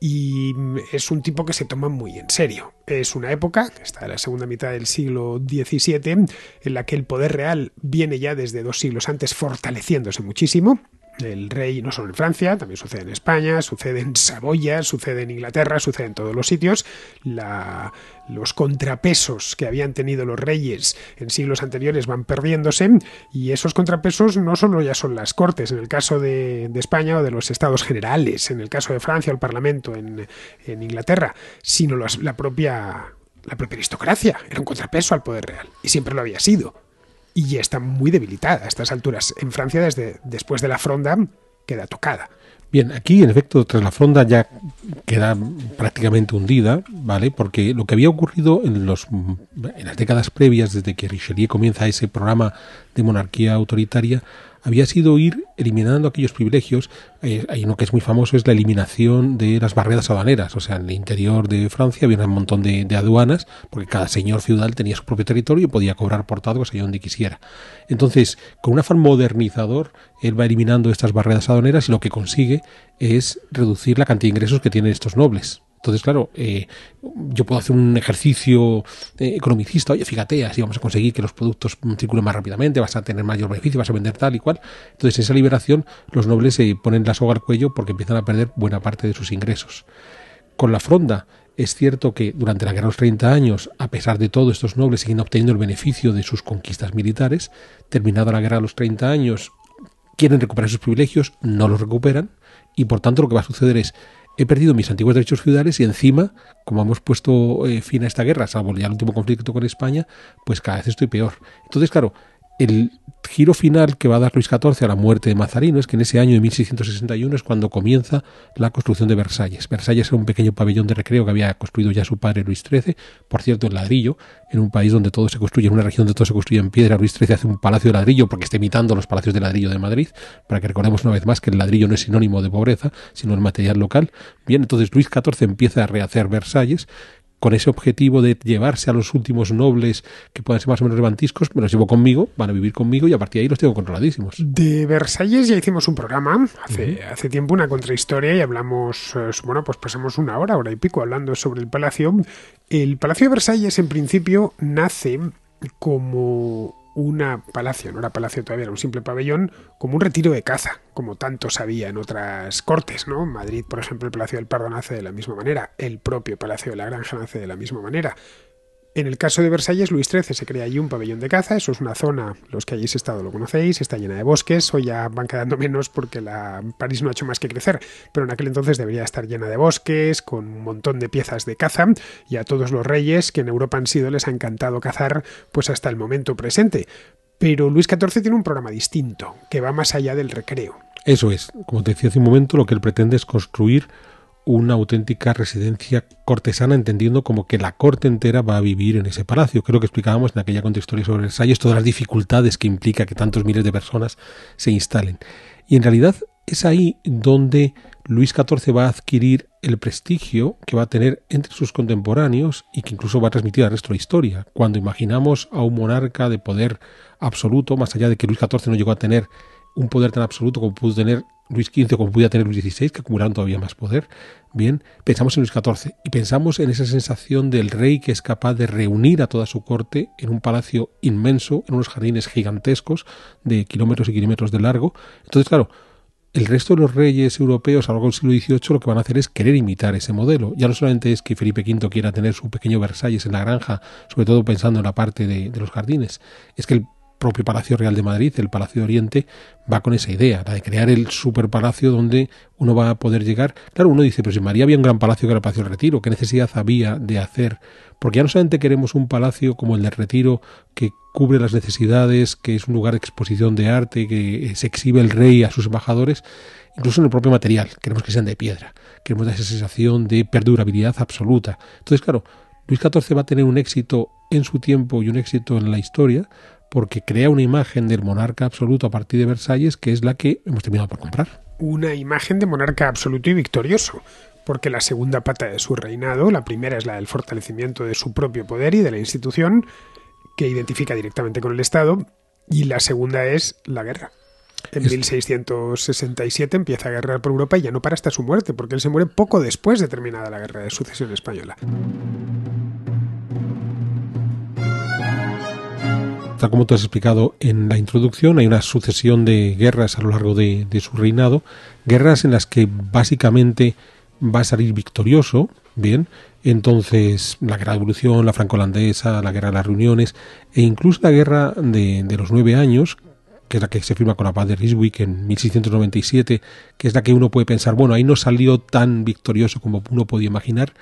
y es un tipo que se toma muy en serio. Es una época, que está en la segunda mitad del siglo XVII, en la que el poder real viene ya desde dos siglos antes fortaleciéndose muchísimo el rey, no solo en Francia, también sucede en España, sucede en Saboya, sucede en Inglaterra, sucede en todos los sitios. los contrapesos que habían tenido los reyes en siglos anteriores van perdiéndose y esos contrapesos no solo ya son las cortes, en el caso de, España o de los estados generales, en el caso de Francia o el Parlamento en, Inglaterra, sino la propia la propia aristocracia, era un contrapeso al poder real y siempre lo había sido y ya está muy debilitada a estas alturas. En Francia, desde después de la Fronda, queda tocada. Bien, aquí en efecto, tras la fronda ya queda prácticamente hundida, ¿vale? Porque lo que había ocurrido en, los, en las décadas previas, desde que Richelieu comienza ese programa de monarquía autoritaria, había sido ir eliminando aquellos privilegios. Eh, hay uno que es muy famoso, es la eliminación de las barreras aduaneras. O sea, en el interior de Francia había un montón de, aduanas, porque cada señor feudal tenía su propio territorio y podía cobrar portados pues, allá donde quisiera. Entonces, con un afán modernizador, él va eliminando estas barreras aduaneras y lo que consigue es reducir la cantidad de ingresos que tienen estos nobles. Entonces, claro, eh, yo puedo hacer un ejercicio eh, economicista, oye, fíjate, así vamos a conseguir que los productos circulen más rápidamente, vas a tener mayor beneficio, vas a vender tal y cual. Entonces, esa liberación, los nobles se ponen la soga al cuello porque empiezan a perder buena parte de sus ingresos. Con la fronda, es cierto que durante la guerra de los 30 años, a pesar de todo, estos nobles siguen obteniendo el beneficio de sus conquistas militares. Terminada la guerra de los 30 años, quieren recuperar sus privilegios, no los recuperan, y por tanto lo que va a suceder es he perdido mis antiguos derechos feudales y encima, como hemos puesto eh, fin a esta guerra, salvo ya el último conflicto con España, pues cada vez estoy peor. Entonces, claro, el giro final que va a dar Luis XIV a la muerte de Mazarino es que en ese año de 1661 es cuando comienza la construcción de Versalles. Versalles era un pequeño pabellón de recreo que había construido ya su padre Luis XIII, por cierto, en ladrillo, en un país donde todo se construye, en una región donde todo se construye en piedra. Luis XIII hace un palacio de ladrillo porque está imitando los palacios de ladrillo de Madrid, para que recordemos una vez más que el ladrillo no es sinónimo de pobreza, sino el material local. Bien, entonces Luis XIV empieza a rehacer Versalles con ese objetivo de llevarse a los últimos nobles que puedan ser más o menos levantiscos, me los llevo conmigo, van a vivir conmigo y a partir de ahí los tengo controladísimos. De Versalles ya hicimos un programa hace, hace tiempo, una contrahistoria y hablamos, eh, bueno, pues pasamos una hora, hora y pico hablando sobre el palacio. El palacio de Versalles en principio nace como una palacio, no era palacio todavía, era un simple pabellón, como un retiro de caza, como tanto sabía en otras cortes, ¿no? Madrid, por ejemplo, el Palacio del Pardo nace de la misma manera, el propio Palacio de la Granja nace de la misma manera. En el caso de Versalles, Luis XIII se crea allí un pabellón de caza, eso es una zona, los que hayáis estado lo conocéis, está llena de bosques, hoy ya van quedando menos porque la París no ha hecho más que crecer, pero en aquel entonces debería estar llena de bosques, con un montón de piezas de caza, y a todos los reyes que en Europa han sido les ha encantado cazar pues hasta el momento presente. Pero Luis XIV tiene un programa distinto, que va más allá del recreo. Eso es, como te decía hace un momento, lo que él pretende es construir una auténtica residencia cortesana, entendiendo como que la corte entera va a vivir en ese palacio. Creo que explicábamos en aquella contestoria sobre ensayos todas las dificultades que implica que tantos miles de personas se instalen. Y en realidad es ahí donde Luis XIV va a adquirir el prestigio que va a tener entre sus contemporáneos y que incluso va a transmitir al resto de la historia. Cuando imaginamos a un monarca de poder absoluto, más allá de que Luis XIV no llegó a tener un poder tan absoluto como pudo tener Luis XV, como podía tener Luis XVI, que acumularon todavía más poder. Bien, pensamos en Luis XIV y pensamos en esa sensación del rey que es capaz de reunir a toda su corte en un palacio inmenso, en unos jardines gigantescos de kilómetros y kilómetros de largo. Entonces, claro, el resto de los reyes europeos a lo largo del siglo XVIII lo que van a hacer es querer imitar ese modelo. Ya no solamente es que Felipe V quiera tener su pequeño Versalles en la granja, sobre todo pensando en la parte de, de los jardines, es que el propio Palacio Real de Madrid, el Palacio de Oriente, va con esa idea, la de crear el superpalacio donde uno va a poder llegar. Claro, uno dice, pero si María había un gran palacio que era el Palacio del Retiro, ¿qué necesidad había de hacer? Porque ya no solamente queremos un palacio como el del Retiro, que cubre las necesidades, que es un lugar de exposición de arte, que eh, se exhibe el rey a sus embajadores, incluso en el propio material, queremos que sean de piedra, queremos esa sensación de perdurabilidad absoluta. Entonces, claro, Luis XIV va a tener un éxito en su tiempo y un éxito en la historia porque crea una imagen del monarca absoluto a partir de Versalles que es la que hemos terminado por comprar. Una imagen de monarca absoluto y victorioso, porque la segunda pata de su reinado, la primera es la del fortalecimiento de su propio poder y de la institución, que identifica directamente con el Estado, y la segunda es la guerra. En 1667 empieza a guerrear por Europa y ya no para hasta su muerte, porque él se muere poco después de terminada la Guerra de Sucesión Española. tal como tú has explicado en la introducción, hay una sucesión de guerras a lo largo de, su reinado, guerras en las que básicamente va a salir victorioso, bien, entonces la guerra de evolución, la franco-holandesa, la guerra de las reuniones e incluso la guerra de, los nueve años, que es la que se firma con la paz de Riswick en 1697, que es la que uno puede pensar, bueno, ahí no salió tan victorioso como uno podía imaginar.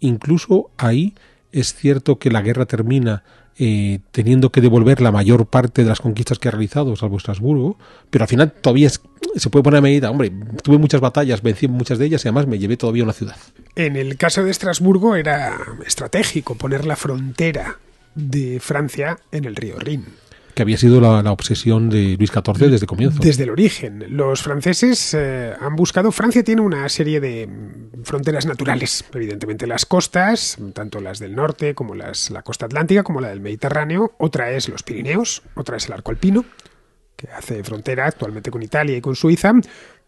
Incluso ahí es cierto que la guerra termina eh, teniendo que devolver la mayor parte de las conquistas que ha realizado, salvo Estrasburgo, pero al final todavía se puede poner a medida, hombre, tuve muchas batallas, vencí muchas de ellas y además me llevé todavía una ciudad. En el caso de Estrasburgo era estratégico poner la frontera de Francia en el río Rin que había sido la, obsesión de Luis XIV desde el comienzo. Desde el origen. Los franceses eh, han buscado. Francia tiene una serie de fronteras naturales, evidentemente las costas, tanto las del norte como las, la costa atlántica, como la del Mediterráneo. Otra es los Pirineos, otra es el arco alpino que hace frontera actualmente con Italia y con Suiza,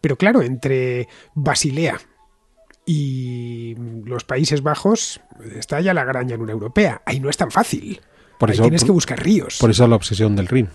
pero claro, entre Basilea y los Países Bajos está ya la en una europea. Ahí no es tan fácil. Por eso, tienes que buscar ríos. Por eso la obsesión del rin.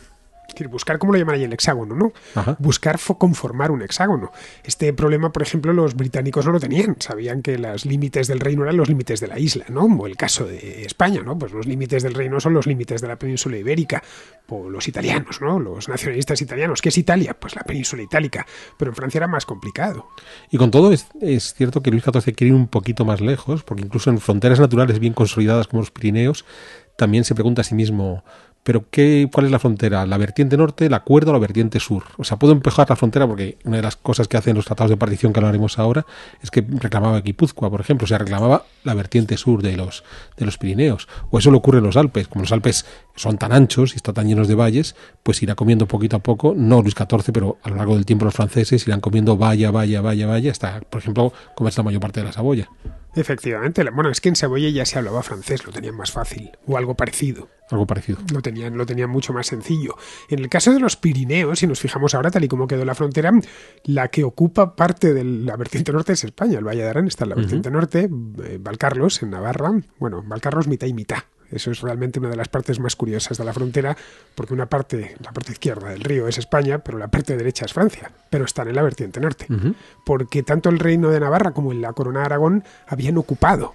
Es decir, buscar, como lo llaman el hexágono, ¿no? Buscar conformar un hexágono. Este problema, por ejemplo, los británicos no lo tenían. Sabían que los límites del reino eran los límites de la isla, ¿no? Como el caso de España, ¿no? Pues los límites del reino son los límites de la península ibérica. O los italianos, ¿no? Los nacionalistas italianos. ¿Qué es Italia? Pues la península itálica. Pero en Francia era más complicado. Y con todo, es, es cierto que Luis XIV quiere ir un poquito más lejos, porque incluso en fronteras naturales bien consolidadas como los Pirineos, también se pregunta a sí mismo, ¿pero qué, cuál es la frontera? ¿La vertiente norte, la cuerda o la vertiente sur? O sea, puedo empejar la frontera porque una de las cosas que hacen los tratados de partición que hablaremos ahora es que reclamaba Guipúzcoa, por ejemplo, o sea, reclamaba la vertiente sur de los, de los Pirineos. O eso le ocurre en los Alpes, como los Alpes son tan anchos y están tan llenos de valles, pues irá comiendo poquito a poco, no Luis XIV, pero a lo largo del tiempo los franceses irán comiendo valla, vaya valla, valla, hasta, por ejemplo, comerse la mayor parte de la Saboya. Efectivamente, bueno, es que en Saboya ya se hablaba francés, lo tenían más fácil, o algo parecido. Algo parecido. Lo tenían, lo tenían mucho más sencillo. En el caso de los Pirineos, si nos fijamos ahora, tal y como quedó la frontera, la que ocupa parte de la vertiente norte es España. El Valle de Arán está en la vertiente norte, eh, Valcarlos en Navarra, bueno, Valcarlos mitad y mitad, eso es realmente una de las partes más curiosas de la frontera, porque una parte, la parte izquierda del río es España, pero la parte derecha es Francia, pero están en la vertiente norte, porque tanto el reino de Navarra como la corona de Aragón habían ocupado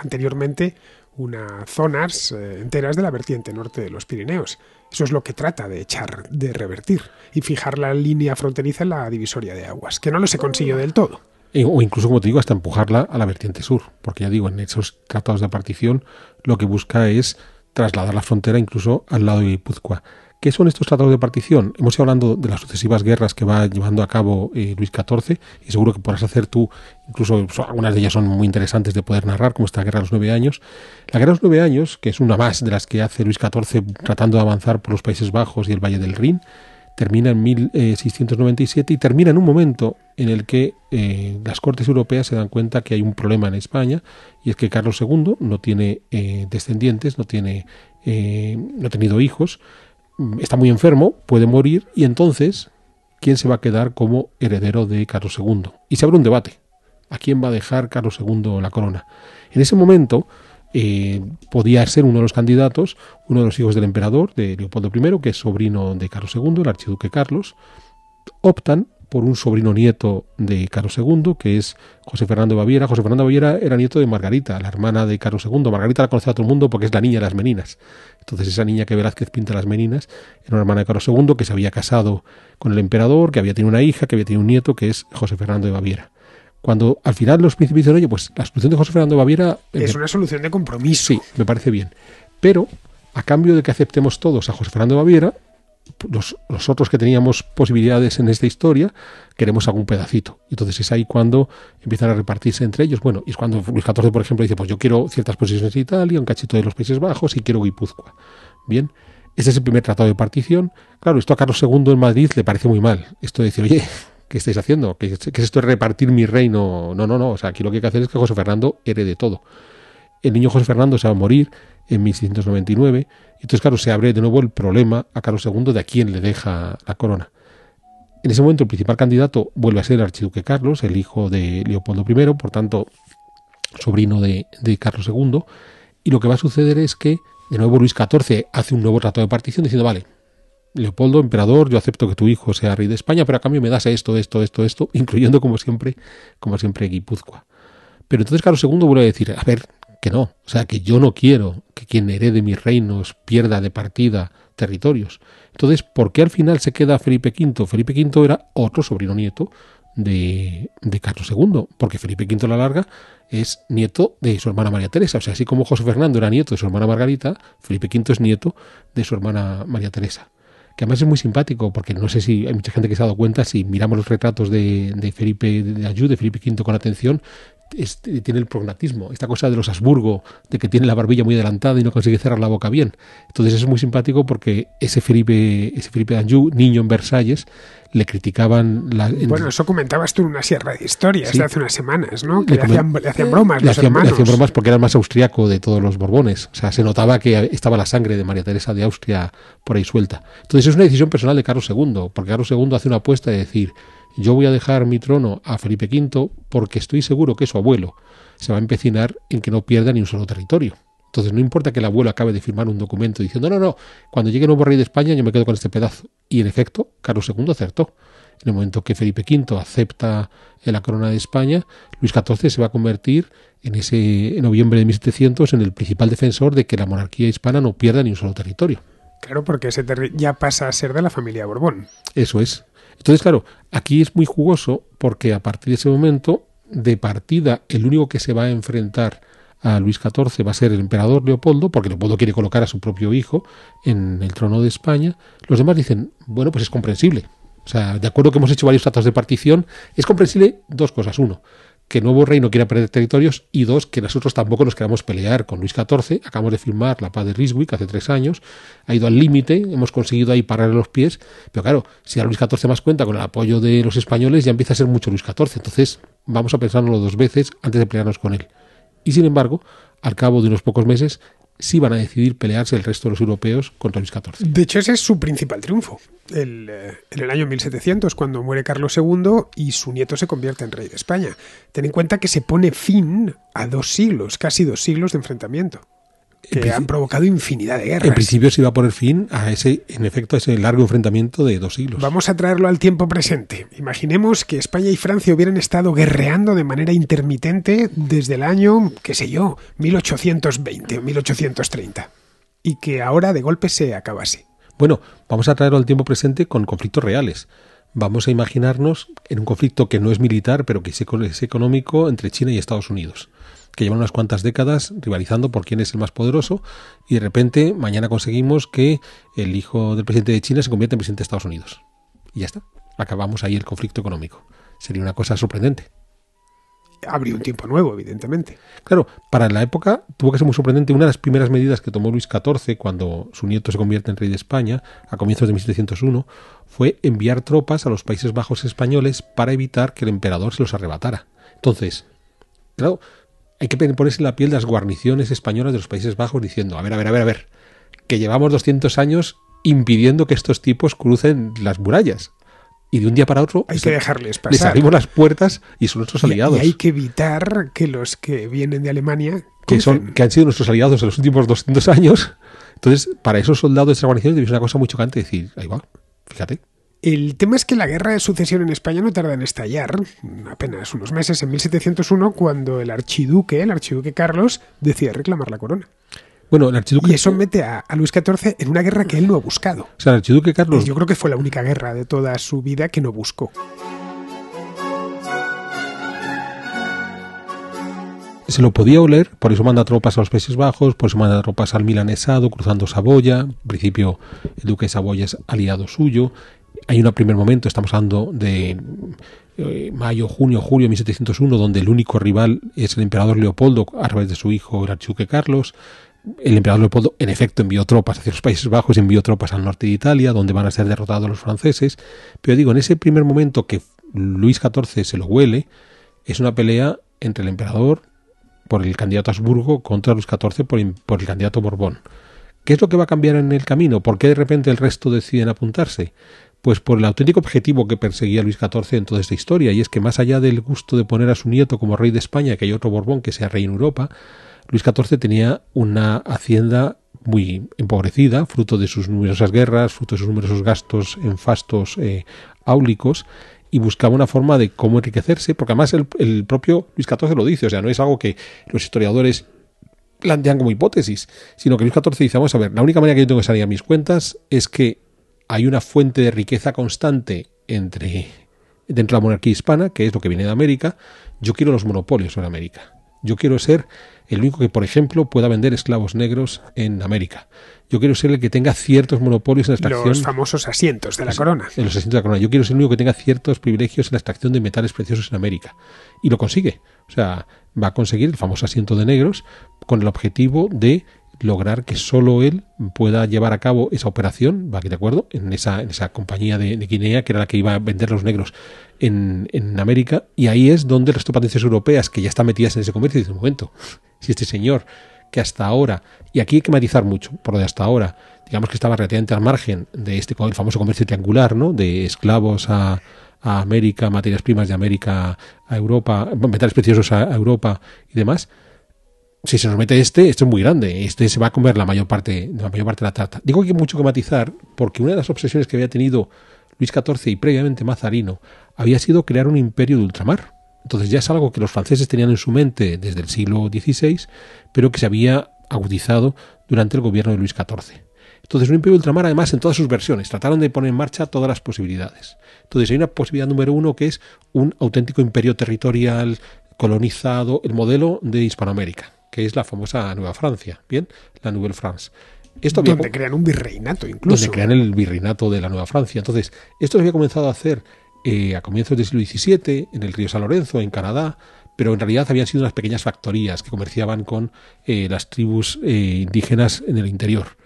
anteriormente unas zonas eh, enteras de la vertiente norte de los Pirineos. Eso es lo que trata de echar, de revertir y fijar la línea fronteriza en la divisoria de aguas, que no lo se consiguió del todo o incluso, como te digo, hasta empujarla a la vertiente sur, porque ya digo, en esos tratados de partición lo que busca es trasladar la frontera incluso al lado de Guipúzcoa. ¿Qué son estos tratados de partición? Hemos ido hablando de las sucesivas guerras que va llevando a cabo eh, Luis XIV y seguro que podrás hacer tú, incluso pues, algunas de ellas son muy interesantes de poder narrar, como esta guerra de los nueve años. La guerra de los nueve años, que es una más de las que hace Luis XIV tratando de avanzar por los Países Bajos y el Valle del Rin, termina en 1697 eh, y termina en un momento en el que eh, las Cortes Europeas se dan cuenta que hay un problema en España y es que Carlos II no tiene eh, descendientes, no tiene no ha tenido hijos, mm, está muy enfermo, puede morir y entonces quién se va a quedar como heredero de Carlos II y se abre un debate a quién va a dejar Carlos II la corona. En ese momento eh, podía ser uno de los candidatos, uno de los hijos del emperador, de Leopoldo I, que es sobrino de Carlos II, el archiduque Carlos, optan por un sobrino nieto de Carlos II, que es José Fernando de Baviera. José Fernando de Baviera era nieto de Margarita, la hermana de Carlos II. Margarita la conoce a todo el mundo porque es la niña de las meninas. Entonces esa niña que Velázquez pinta las meninas era una hermana de Carlos II que se había casado con el emperador, que había tenido una hija, que había tenido un nieto, que es José Fernando de Baviera cuando al final los principios dicen, oye, pues la solución de José Fernando Baviera... Eh, es una solución de compromiso. Sí, me parece bien. Pero, a cambio de que aceptemos todos a José Fernando Baviera, los, otros que teníamos posibilidades en esta historia, queremos algún pedacito. Entonces es ahí cuando empiezan a repartirse entre ellos. Bueno, y es cuando Luis XIV, por ejemplo, dice, pues yo quiero ciertas posiciones de Italia, un cachito de los Países Bajos y quiero Guipúzcoa. Bien, Ese es el primer tratado de partición. Claro, esto a Carlos II en Madrid le parece muy mal. Esto de decir, oye, ¿qué estáis haciendo? ¿Qué, es esto de repartir mi reino? No, no, no. O sea, aquí lo que hay que hacer es que José Fernando herede todo. El niño José Fernando se va a morir en 1699. Entonces, claro, se abre de nuevo el problema a Carlos II de a quién le deja la corona. En ese momento el principal candidato vuelve a ser el archiduque Carlos, el hijo de Leopoldo I, por tanto, sobrino de, Carlos II. Y lo que va a suceder es que, de nuevo, Luis XIV hace un nuevo trato de partición diciendo, vale, Leopoldo, emperador, yo acepto que tu hijo sea rey de España, pero a cambio me das esto, esto, esto, esto, incluyendo como siempre, como siempre Guipúzcoa. Pero entonces Carlos II vuelve a decir, a ver, que no, o sea, que yo no quiero que quien herede mis reinos pierda de partida territorios. Entonces, ¿por qué al final se queda Felipe V? Felipe V era otro sobrino nieto de, Carlos II, porque Felipe V la Larga es nieto de su hermana María Teresa. O sea, así como José Fernando era nieto de su hermana Margarita, Felipe V es nieto de su hermana María Teresa que además es muy simpático, porque no sé si hay mucha gente que se ha dado cuenta, si miramos los retratos de, Felipe de Ayú, de Felipe V con atención, tiene el prognatismo, esta cosa de los Habsburgo, de que tiene la barbilla muy adelantada y no consigue cerrar la boca bien. Entonces es muy simpático porque ese Felipe, ese Felipe Anjou, niño en Versalles, le criticaban la, Bueno, eso comentabas tú en una sierra de historias de hace unas semanas, ¿no? Que le, hacían, bromas. Le, hacían, hacían bromas porque era el más austriaco de todos los Borbones. O sea, se notaba que estaba la sangre de María Teresa de Austria por ahí suelta. Entonces es una decisión personal de Carlos II, porque Carlos II hace una apuesta de decir, yo voy a dejar mi trono a Felipe V porque estoy seguro que su abuelo se va a empecinar en que no pierda ni un solo territorio. Entonces no importa que el abuelo acabe de firmar un documento diciendo, no, no, cuando llegue el nuevo rey de España yo me quedo con este pedazo. Y en efecto, Carlos II acertó. En el momento que Felipe V acepta la corona de España, Luis XIV se va a convertir en ese noviembre de 1700 en el principal defensor de que la monarquía hispana no pierda ni un solo territorio. Claro, porque ese ya pasa a ser de la familia Borbón. Eso es. Entonces, claro, aquí es muy jugoso porque a partir de ese momento, de partida, el único que se va a enfrentar a Luis XIV va a ser el emperador Leopoldo, porque Leopoldo quiere colocar a su propio hijo en el trono de España. Los demás dicen, bueno, pues es comprensible. O sea, de acuerdo que hemos hecho varios tratos de partición, es comprensible dos cosas. Uno, que el nuevo rey no quiera perder territorios y dos, que nosotros tampoco nos queramos pelear con Luis XIV. Acabamos de firmar la paz de Riswick hace tres años, ha ido al límite, hemos conseguido ahí parar los pies, pero claro, si a Luis XIV más cuenta con el apoyo de los españoles ya empieza a ser mucho Luis XIV, entonces vamos a pensárnoslo dos veces antes de pelearnos con él. Y sin embargo, al cabo de unos pocos meses, si van a decidir pelearse el resto de los europeos contra Luis XIV. De hecho, ese es su principal triunfo. Eh, en el año 1700, cuando muere Carlos II y su nieto se convierte en rey de España. Ten en cuenta que se pone fin a dos siglos, casi dos siglos de enfrentamiento que han provocado infinidad de guerras. En principio se iba a poner fin a ese, en efecto, a ese largo enfrentamiento de dos siglos. Vamos a traerlo al tiempo presente. Imaginemos que España y Francia hubieran estado guerreando de manera intermitente desde el año, qué sé yo, 1820 o 1830. Y que ahora de golpe se acabase. Bueno, vamos a traerlo al tiempo presente con conflictos reales. Vamos a imaginarnos en un conflicto que no es militar, pero que es económico entre China y Estados Unidos que llevan unas cuantas décadas rivalizando por quién es el más poderoso y de repente mañana conseguimos que el hijo del presidente de China se convierta en presidente de Estados Unidos. Y ya está. Acabamos ahí el conflicto económico. Sería una cosa sorprendente. Abrió un tiempo nuevo, evidentemente. Claro, para la época tuvo que ser muy sorprendente. Una de las primeras medidas que tomó Luis XIV cuando su nieto se convierte en rey de España, a comienzos de 1701, fue enviar tropas a los Países Bajos españoles para evitar que el emperador se los arrebatara. Entonces, claro, hay que ponerse en la piel las guarniciones españolas de los Países Bajos diciendo, a ver, a ver, a ver, a ver, que llevamos 200 años impidiendo que estos tipos crucen las murallas. Y de un día para otro hay que dejarles pasar. Les abrimos las puertas y son nuestros aliados. Y hay que evitar que los que vienen de Alemania, que, son, que han sido nuestros aliados en los últimos 200 años, entonces para esos soldados de esa guarnición es una cosa muy chocante decir, ahí va, fíjate, el tema es que la guerra de sucesión en España no tarda en estallar, apenas unos meses, en 1701, cuando el archiduque, el archiduque Carlos, decide reclamar la corona. Bueno, el Y eso mete a, Luis XIV en una guerra que él no ha buscado. O Carlos... yo creo que fue la única guerra de toda su vida que no buscó. se lo podía oler, por eso manda tropas a los Países Bajos, por eso manda tropas al Milanesado, cruzando Saboya, en principio el duque de Saboya es aliado suyo, hay un primer momento, estamos hablando de eh, mayo, junio, julio de 1701, donde el único rival es el emperador Leopoldo a través de su hijo el archiduque Carlos. El emperador Leopoldo, en efecto, envió tropas hacia los Países Bajos, envió tropas al norte de Italia, donde van a ser derrotados los franceses. Pero digo, en ese primer momento que Luis XIV se lo huele, es una pelea entre el emperador por el candidato Habsburgo contra Luis XIV por, por el candidato Borbón. ¿Qué es lo que va a cambiar en el camino? ¿Por qué de repente el resto deciden apuntarse? pues por el auténtico objetivo que perseguía Luis XIV en toda esta historia, y es que más allá del gusto de poner a su nieto como rey de España, que hay otro Borbón que sea rey en Europa, Luis XIV tenía una hacienda muy empobrecida, fruto de sus numerosas guerras, fruto de sus numerosos gastos en fastos eh, áulicos, y buscaba una forma de cómo enriquecerse, porque además el, el propio Luis XIV lo dice, o sea, no es algo que los historiadores plantean como hipótesis, sino que Luis XIV dice, vamos a ver, la única manera que yo tengo que salir a mis cuentas es que hay una fuente de riqueza constante entre dentro de la monarquía hispana, que es lo que viene de América, yo quiero los monopolios en América. Yo quiero ser el único que, por ejemplo, pueda vender esclavos negros en América. Yo quiero ser el que tenga ciertos monopolios en la extracción. Los famosos asientos de la corona. En los asientos de la corona. Yo quiero ser el único que tenga ciertos privilegios en la extracción de metales preciosos en América. Y lo consigue. O sea, va a conseguir el famoso asiento de negros con el objetivo de lograr que solo él pueda llevar a cabo esa operación, ¿va? ¿de acuerdo? En esa, en esa compañía de, Guinea, que era la que iba a vender los negros en, en América, y ahí es donde el resto de potencias europeas, que ya están metidas en ese comercio, dicen, un momento, si este señor que hasta ahora, y aquí hay que matizar mucho, por lo de hasta ahora, digamos que estaba relativamente al margen de este famoso comercio triangular, ¿no? De esclavos a, a América, materias primas de América a Europa, metales preciosos a Europa y demás, si se nos mete este, este es muy grande. Este se va a comer la mayor parte, la mayor parte de la trata. Digo que hay mucho que matizar, porque una de las obsesiones que había tenido Luis XIV y previamente Mazarino había sido crear un imperio de ultramar. Entonces ya es algo que los franceses tenían en su mente desde el siglo XVI, pero que se había agudizado durante el gobierno de Luis XIV. Entonces un imperio de ultramar además en todas sus versiones. Trataron de poner en marcha todas las posibilidades. Entonces hay una posibilidad número uno que es un auténtico imperio territorial colonizado, el modelo de Hispanoamérica que es la famosa Nueva Francia, ¿bien? La Nouvelle France. Esto donde crean un virreinato incluso. Donde crean ¿eh? el virreinato de la Nueva Francia. Entonces, esto se había comenzado a hacer eh, a comienzos del siglo XVII en el río San Lorenzo, en Canadá, pero en realidad habían sido unas pequeñas factorías que comerciaban con eh, las tribus indígenas en el interior.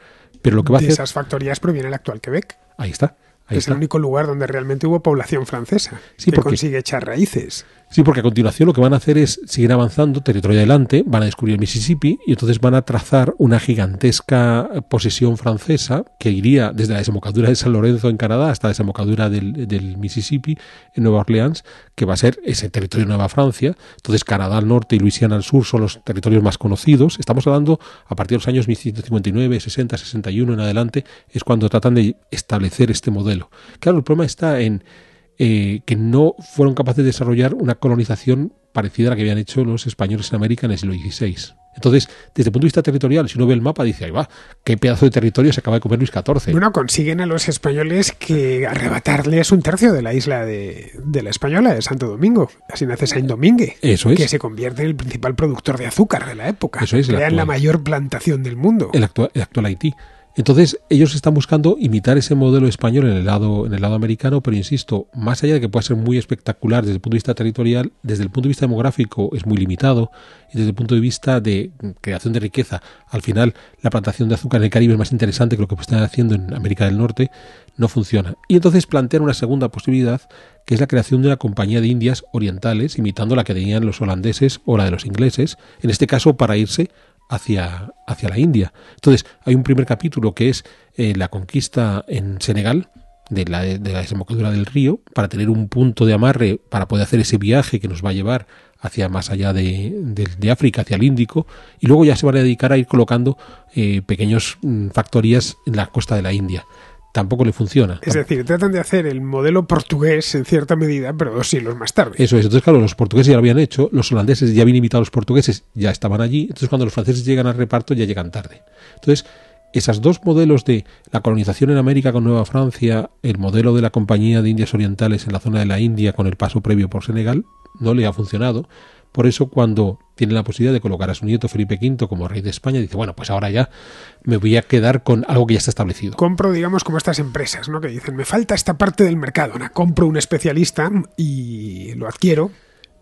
Pero lo que va esas factorías proviene el actual Quebec. Ahí está. es el único lugar donde realmente hubo población francesa sí, porque... consigue echar raíces. Sí, porque a continuación lo que van a hacer es seguir avanzando territorio adelante, van a descubrir el Mississippi y entonces van a trazar una gigantesca eh, posesión francesa que iría desde la desembocadura de San Lorenzo en Canadá hasta la desembocadura del, Mississippi en Nueva Orleans, que va a ser ese territorio de Nueva Francia. Entonces Canadá al norte y Luisiana al sur son los territorios más conocidos. Estamos hablando a partir de los años 1559, 60, 61 en adelante es cuando tratan de establecer este modelo. Claro, el problema está en eh, que no fueron capaces de desarrollar una colonización parecida a la que habían hecho los españoles en América en el siglo XVI. Entonces, desde el punto de vista territorial, si uno ve el mapa, dice, ahí va, qué pedazo de territorio se acaba de comer Luis XIV. Bueno, consiguen a los españoles que arrebatarles un tercio de la isla de, la Española, de Santo Domingo. Así nace saint Domingue. Eso Que se convierte en el principal productor de azúcar de la época. Eso es. la, mayor plantación del mundo. el actual Haití. Entonces, ellos están buscando imitar ese modelo español en el lado, en el lado americano, pero insisto, más allá de que pueda ser muy espectacular desde el punto de vista territorial, desde el punto de vista demográfico es muy limitado y desde el punto de vista de creación de riqueza, al final la plantación de azúcar en el Caribe es más interesante que lo que están haciendo en América del Norte, no funciona. Y entonces plantean una segunda posibilidad, que es la creación de una compañía de indias orientales, imitando la que tenían los holandeses o la de los ingleses, en este caso para irse hacia, hacia la India. Entonces, hay un primer capítulo que es eh, la conquista en Senegal, de la, de desembocadura del río para tener un punto de amarre para poder hacer ese viaje que nos va a llevar hacia más allá de, África, hacia el Índico, y luego ya se van a dedicar a ir colocando eh, pequeños mm, factorías en la costa de la India tampoco le funciona. Es decir, tratan de hacer el modelo portugués en cierta medida, pero dos siglos más tarde. Eso es. Entonces, claro, los portugueses ya lo habían hecho, los holandeses ya habían invitado a los portugueses, ya estaban allí. Entonces, cuando los franceses llegan al reparto, ya llegan tarde. Entonces, esos dos modelos de la colonización en América con Nueva Francia, el modelo de la Compañía de Indias Orientales en la zona de la India con el paso previo por Senegal, no le ha funcionado. Por eso cuando tiene la posibilidad de colocar a su nieto Felipe V como rey de España, dice, bueno, pues ahora ya me voy a quedar con algo que ya está establecido. Compro, digamos, como estas empresas, ¿no? Que dicen, me falta esta parte del mercado, compro un especialista y lo adquiero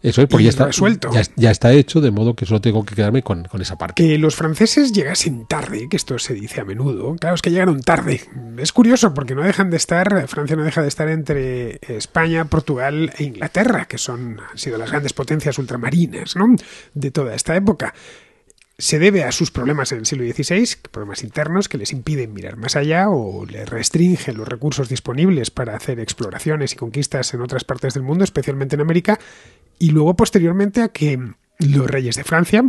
eso es, porque ya está, resuelto. Ya, está hecho, de modo que solo tengo que quedarme con, esa parte. Que los franceses llegasen tarde, que esto se dice a menudo. Claro, es que llegaron tarde. Es curioso porque no dejan de estar, Francia no deja de estar entre España, Portugal e Inglaterra, que son, han sido las grandes potencias ultramarinas de toda esta época se debe a sus problemas en el siglo XVI, problemas internos que les impiden mirar más allá o les restringen los recursos disponibles para hacer exploraciones y conquistas en otras partes del mundo, especialmente en América, y luego posteriormente a que los reyes de Francia,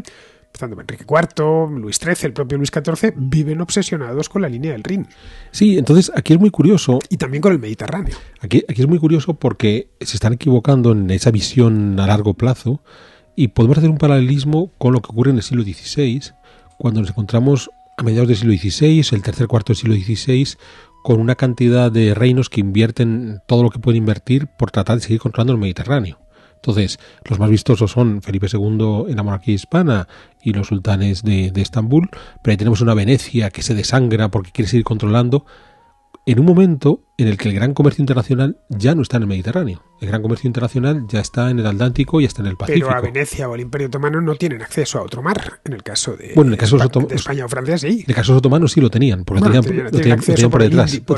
empezando Enrique IV, Luis XIII, el propio Luis XIV, viven obsesionados con la línea del Rin. Sí, entonces aquí es muy curioso. Y también con el Mediterráneo. Aquí, aquí es muy curioso porque se están equivocando en esa visión a largo plazo y podemos hacer un paralelismo con lo que ocurre en el siglo XVI, cuando nos encontramos a mediados del siglo XVI, el tercer cuarto del siglo XVI, con una cantidad de reinos que invierten todo lo que pueden invertir por tratar de seguir controlando el Mediterráneo. Entonces, los más vistosos son Felipe II en la monarquía hispana y los sultanes de, Estambul, pero ahí tenemos una Venecia que se desangra porque quiere seguir controlando en un momento en el que el gran comercio internacional ya no está en el Mediterráneo. El gran comercio internacional ya está en el Atlántico y está en el Pacífico. Pero a Venecia o el Imperio Otomano no tienen acceso a otro mar, en el caso de, bueno, España, o Francia sí. En el caso de los otomanos sí lo tenían, porque lo tenían, por, detrás, por,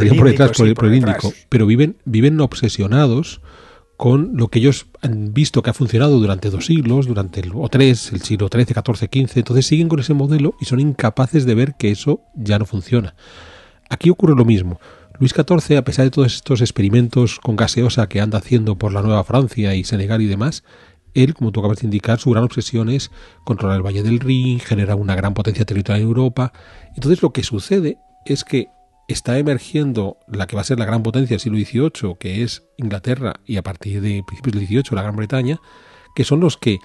el, Índico, pero viven, viven obsesionados con lo que ellos han visto que ha funcionado durante dos siglos, durante el, o tres, el siglo XIII, XIV, XV, entonces siguen con ese modelo y son incapaces de ver que eso ya no funciona. Aquí ocurre lo mismo. Luis XIV, a pesar de todos estos experimentos con gaseosa que anda haciendo por la Nueva Francia y Senegal y demás, él, como tú acabas de indicar, su gran obsesión es controlar el Valle del Rin, generar una gran potencia territorial en Europa. Entonces lo que sucede es que está emergiendo la que va a ser la gran potencia del siglo XVIII, que es Inglaterra y a partir de principios del XVIII la Gran Bretaña, que son los que,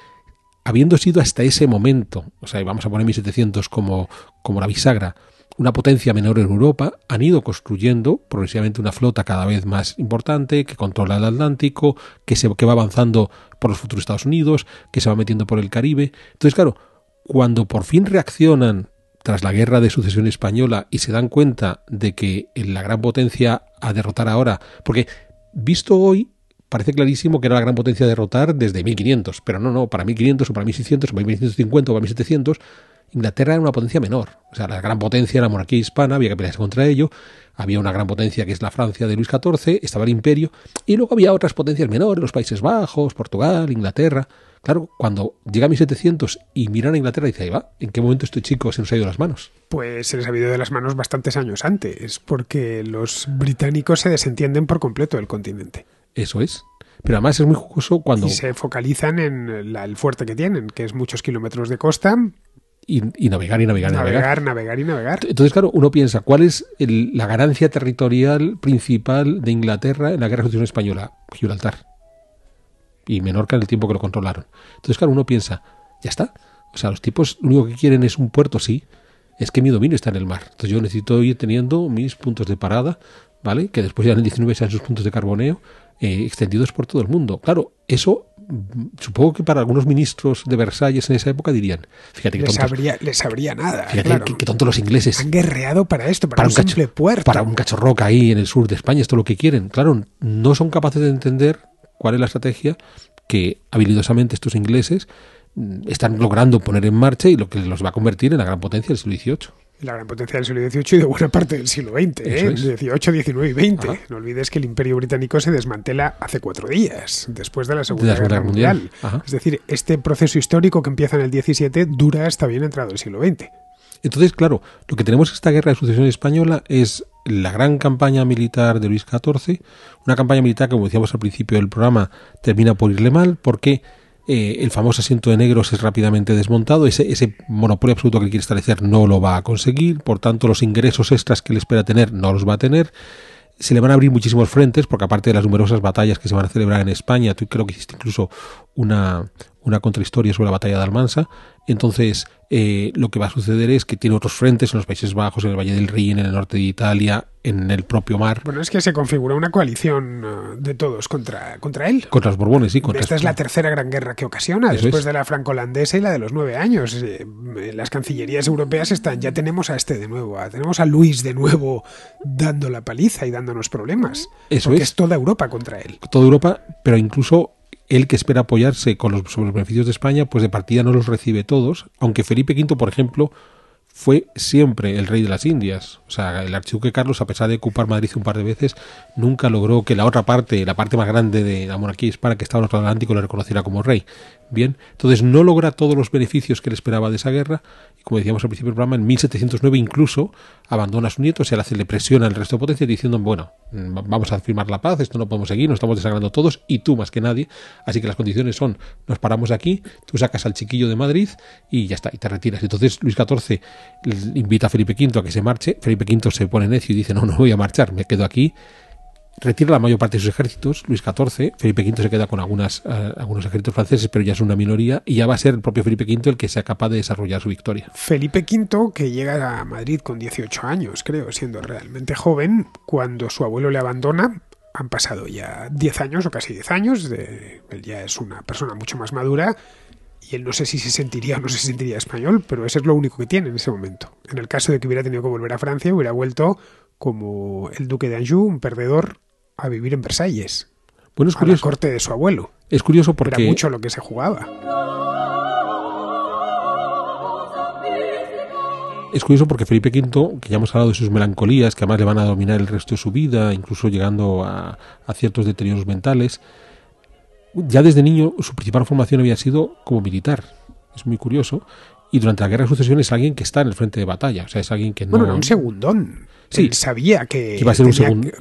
habiendo sido hasta ese momento, o sea, vamos a poner 1700 como, como la bisagra, una potencia menor en Europa, han ido construyendo progresivamente una flota cada vez más importante, que controla el Atlántico, que, se, que va avanzando por los futuros Estados Unidos, que se va metiendo por el Caribe. Entonces, claro, cuando por fin reaccionan tras la guerra de sucesión española y se dan cuenta de que la gran potencia a derrotar ahora, porque visto hoy parece clarísimo que era la gran potencia a derrotar desde 1500, pero no, no, para 1500 o para 1600 o para 1650 o para 1700 Inglaterra era una potencia menor. O sea, la gran potencia era la monarquía hispana, había que pelearse contra ello. Había una gran potencia que es la Francia de Luis XIV, estaba el imperio. Y luego había otras potencias menores, los Países Bajos, Portugal, Inglaterra. Claro, cuando llega a 1700 y miran a Inglaterra, dice, ahí va, ¿en qué momento este chico se nos ha ido de las manos? Pues se les ha ido de las manos bastantes años antes, porque los británicos se desentienden por completo del continente. Eso es. Pero además es muy jugoso cuando... Y se focalizan en el fuerte que tienen, que es muchos kilómetros de costa, y, navegar y navegar y navegar. Navegar, navegar y navegar. Entonces, claro, uno piensa, ¿cuál es la ganancia territorial principal de Inglaterra en la Guerra de Revolución Española? Gibraltar y Menorca en el tiempo que lo controlaron. Entonces, claro, uno piensa, ya está. O sea, los tipos lo único que quieren es un puerto, sí. Es que mi dominio está en el mar. Entonces yo necesito ir teniendo mis puntos de parada, ¿vale? Que después ya en el 19 sean sus puntos de carboneo, eh, extendidos por todo el mundo. Claro, eso mm, supongo que para algunos ministros de Versalles en esa época dirían, fíjate que les les habría nada. claro. que, que los ingleses. Han guerreado para esto, para, un, simple puerto. Para un cachorroca ahí en el sur de España, esto es lo que quieren. Claro, no son capaces de entender ¿Cuál es la estrategia que habilidosamente estos ingleses mm, están logrando poner en marcha y lo que los va a convertir en la gran potencia del siglo XVIII? la gran potencia del siglo XVIII y de buena parte del siglo XX, ¿eh? XVIII, XIX y XX. No olvides que el imperio británico se desmantela hace cuatro días, después de la Segunda, Guerra, Mundial. mundial. Es decir, este proceso histórico que empieza en el XVII dura hasta bien entrado el siglo XX. Entonces, claro, lo que tenemos esta guerra de sucesión española es la gran campaña militar de Luis XIV, una campaña militar que, como decíamos al principio del programa, termina por irle mal porque eh, el famoso asiento de negros es rápidamente desmontado, ese, ese, monopolio absoluto que quiere establecer no lo va a conseguir, por tanto los ingresos extras que le espera tener no los va a tener. Se le van a abrir muchísimos frentes, porque aparte de las numerosas batallas que se van a celebrar en España, tú creo que hiciste incluso una, una contrahistoria sobre la batalla de Almansa. Entonces, eh, lo que va a suceder es que tiene otros frentes en los Países Bajos, en el Valle del Rin, en el norte de Italia, en el propio mar. Bueno, es que se configura una coalición eh, de todos contra, contra él. Contra los Borbones, sí. Contra Esta es este. la tercera gran guerra que ocasiona, después de la franco-holandesa y la de los nueve años. Eh, las cancillerías europeas están, ya tenemos a este de nuevo, tenemos a Luis de nuevo dando la paliza y dándonos problemas. Eso porque es. es toda Europa contra él. Toda Europa, pero incluso él que espera apoyarse con los, sobre los beneficios de España, pues de partida no los recibe todos, aunque Felipe V, por ejemplo, fue siempre el rey de las Indias. O sea, el archiduque Carlos, a pesar de ocupar Madrid un par de veces, nunca logró que la otra parte, la parte más grande de la monarquía hispana que estaba en Atlántico, le reconociera como rey. Bien, entonces no logra todos los beneficios que le esperaba de esa guerra. Y como decíamos al principio del programa, en 1709 incluso abandona a su nieto, o sea, se le presiona al resto de potencia diciendo, bueno, mm, vamos a firmar la paz, esto no podemos seguir, nos estamos desagradando todos y tú más que nadie. Así que las condiciones son, nos paramos aquí, tú sacas al chiquillo de Madrid y ya está, y te retiras. Entonces Luis XIV invita a Felipe V a que se marche, Felipe V se pone necio y dice, no, no voy a marchar, me quedo aquí, retira la mayor parte de sus ejércitos, Luis XIV, Felipe V se queda con algunas, eh, algunos ejércitos franceses, pero ya es una minoría, y ya va a ser el propio Felipe V el que sea capaz de desarrollar su victoria. Felipe V, que llega a Madrid con 18 años, creo, siendo realmente joven, cuando su abuelo le abandona, han pasado ya 10 años o casi 10 años, él ya es una persona mucho más madura, y él no sé si se sentiría o no se sentiría español, pero ese es lo único que tiene en ese momento. En el caso de que hubiera tenido que volver a Francia, hubiera vuelto como el duque de Anjou, un perdedor, a vivir en Versalles. Bueno, es curioso. A la corte de su abuelo. Es curioso porque. Era mucho lo que se jugaba. Es curioso porque Felipe V, que ya hemos hablado de sus melancolías, que además le van a dominar el resto de su vida, incluso llegando a ciertos deterioros mentales, ya desde niño su principal formación había sido como militar. Es muy curioso. Y durante la Guerra de Sucesión es alguien que está en el frente de batalla. O sea, es alguien que no... Bueno, un segundón sí. sabía que iba a ser un,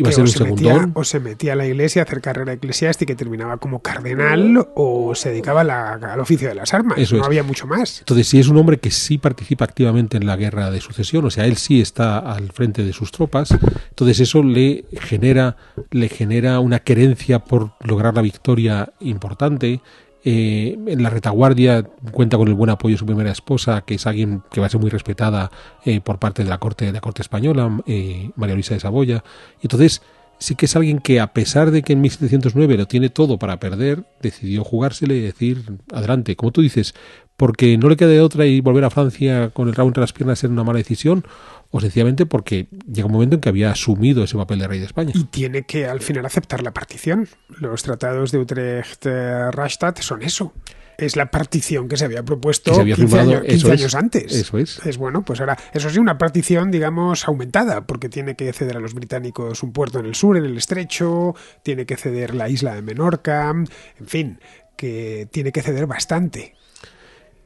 o se metía a la iglesia a hacer carrera eclesiástica y terminaba como cardenal o se dedicaba al oficio de las armas. no había mucho más. Entonces, si es un hombre que sí participa activamente en la guerra de sucesión, o sea, él sí está al frente de sus tropas. Entonces, eso le genera, le genera una querencia por lograr la victoria importante eh, en la retaguardia cuenta con el buen apoyo de su primera esposa, que es alguien que va a ser muy respetada eh, por parte de la corte, de la corte española, eh, María Luisa de Saboya. Entonces, sí que es alguien que, a pesar de que en 1709 lo tiene todo para perder, decidió jugársele y decir, adelante, como tú dices, porque no le queda de otra y volver a Francia con el rabo entre las piernas era una mala decisión, o sencillamente porque llega un momento en que había asumido ese papel de rey de España. Y tiene que al final aceptar la partición. Los tratados de Utrecht-Rastatt eh, son eso es la partición que se había propuesto 15, años, antes. Eso es. Es bueno, pues ahora, eso sí, una partición, digamos, aumentada, porque tiene que ceder a los británicos un puerto en el sur, en el estrecho, tiene que ceder la isla de Menorca, en fin, que tiene que ceder bastante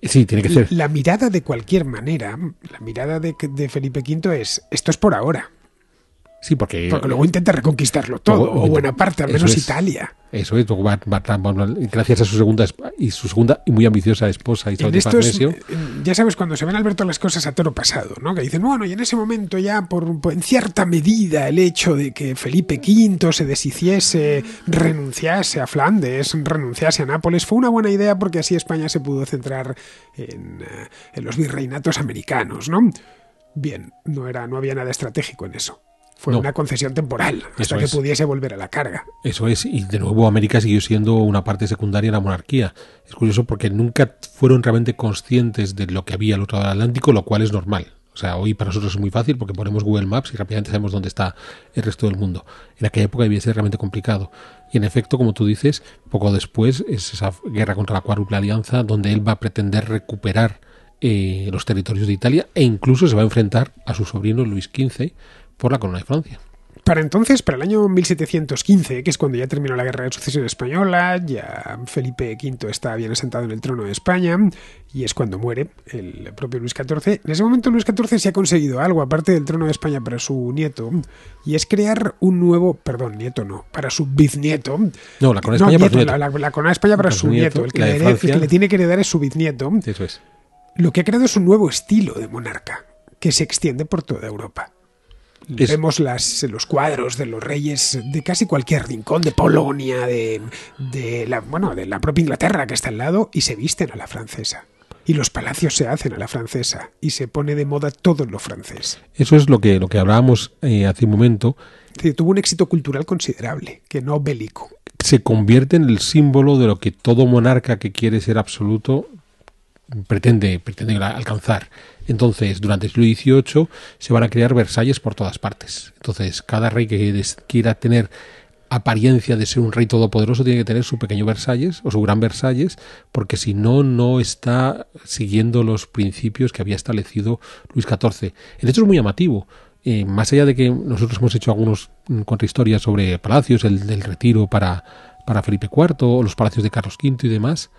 tiene que ser. La mirada de cualquier manera, la mirada de, de Felipe V es, esto es por ahora porque, luego intenta reconquistarlo todo, o, buena eh, parte, al menos Italia. Eso es, gracias a su segunda y su segunda y muy ambiciosa esposa y estos, Ya sabes, cuando se ven Alberto las cosas a toro pasado, ¿no? Que dicen, bueno, y en ese momento ya, por, en cierta medida, el hecho de que Felipe V se deshiciese, renunciase a Flandes, renunciase a Nápoles, fue una buena idea porque así España se pudo centrar en, eh, en los virreinatos americanos, ¿no? Bien, no, era, no había nada estratégico en eso. Fue una concesión temporal, hasta Eso que pudiese volver a la carga. Eso es, y de nuevo América siguió siendo una parte secundaria de la monarquía. Es curioso porque nunca fueron realmente conscientes de lo que había al otro lado del Atlántico, lo cual es normal. O sea, hoy para nosotros es muy fácil porque ponemos Google Maps y rápidamente sabemos dónde está el resto del mundo. En aquella época debía ser realmente complicado. Y en efecto, como tú dices, poco después es esa guerra contra la Cuádruple Alianza donde él va a pretender recuperar eh, los territorios de Italia e incluso se va a enfrentar a su sobrino Luis XV por la corona de Francia. Para entonces, para el año 1715, que es cuando ya terminó la guerra de sucesión española, ya Felipe V está bien asentado en el trono de España y es cuando muere el propio Luis XIV. En ese momento Luis XIV se ha conseguido algo aparte del trono de España para su nieto y es crear un nuevo, perdón, nieto no, para su bisnieto. No, la corona de España para su nieto. La, corona de España para, su, nieto, el, que le, que le tiene que heredar es su bisnieto. Lo que ha creado es un nuevo estilo de monarca que se extiende por toda Europa. Vemos las, los cuadros de los reyes de casi cualquier rincón, de Polonia, de, la, bueno, de la propia Inglaterra que está al lado, y se visten a la francesa. Y los palacios se hacen a la francesa y se pone de moda todo lo francés. Eso es lo que, lo que hablábamos eh, hace un momento. tuvo un éxito cultural considerable, que no bélico. Se convierte en el símbolo de lo que todo monarca que quiere ser absoluto pretende, pretende alcanzar. Entonces, durante el siglo XVIII se van a crear Versalles por todas partes. Entonces, cada rey que quiera tener apariencia de ser un rey todopoderoso tiene que tener su pequeño Versalles o su gran Versalles, porque si no, no está siguiendo los principios que había establecido Luis XIV. El hecho es muy llamativo. Eh, más allá de que nosotros hemos hecho algunos mm, contrahistorias sobre palacios, el del retiro para, para Felipe IV, los palacios de Carlos V y demás,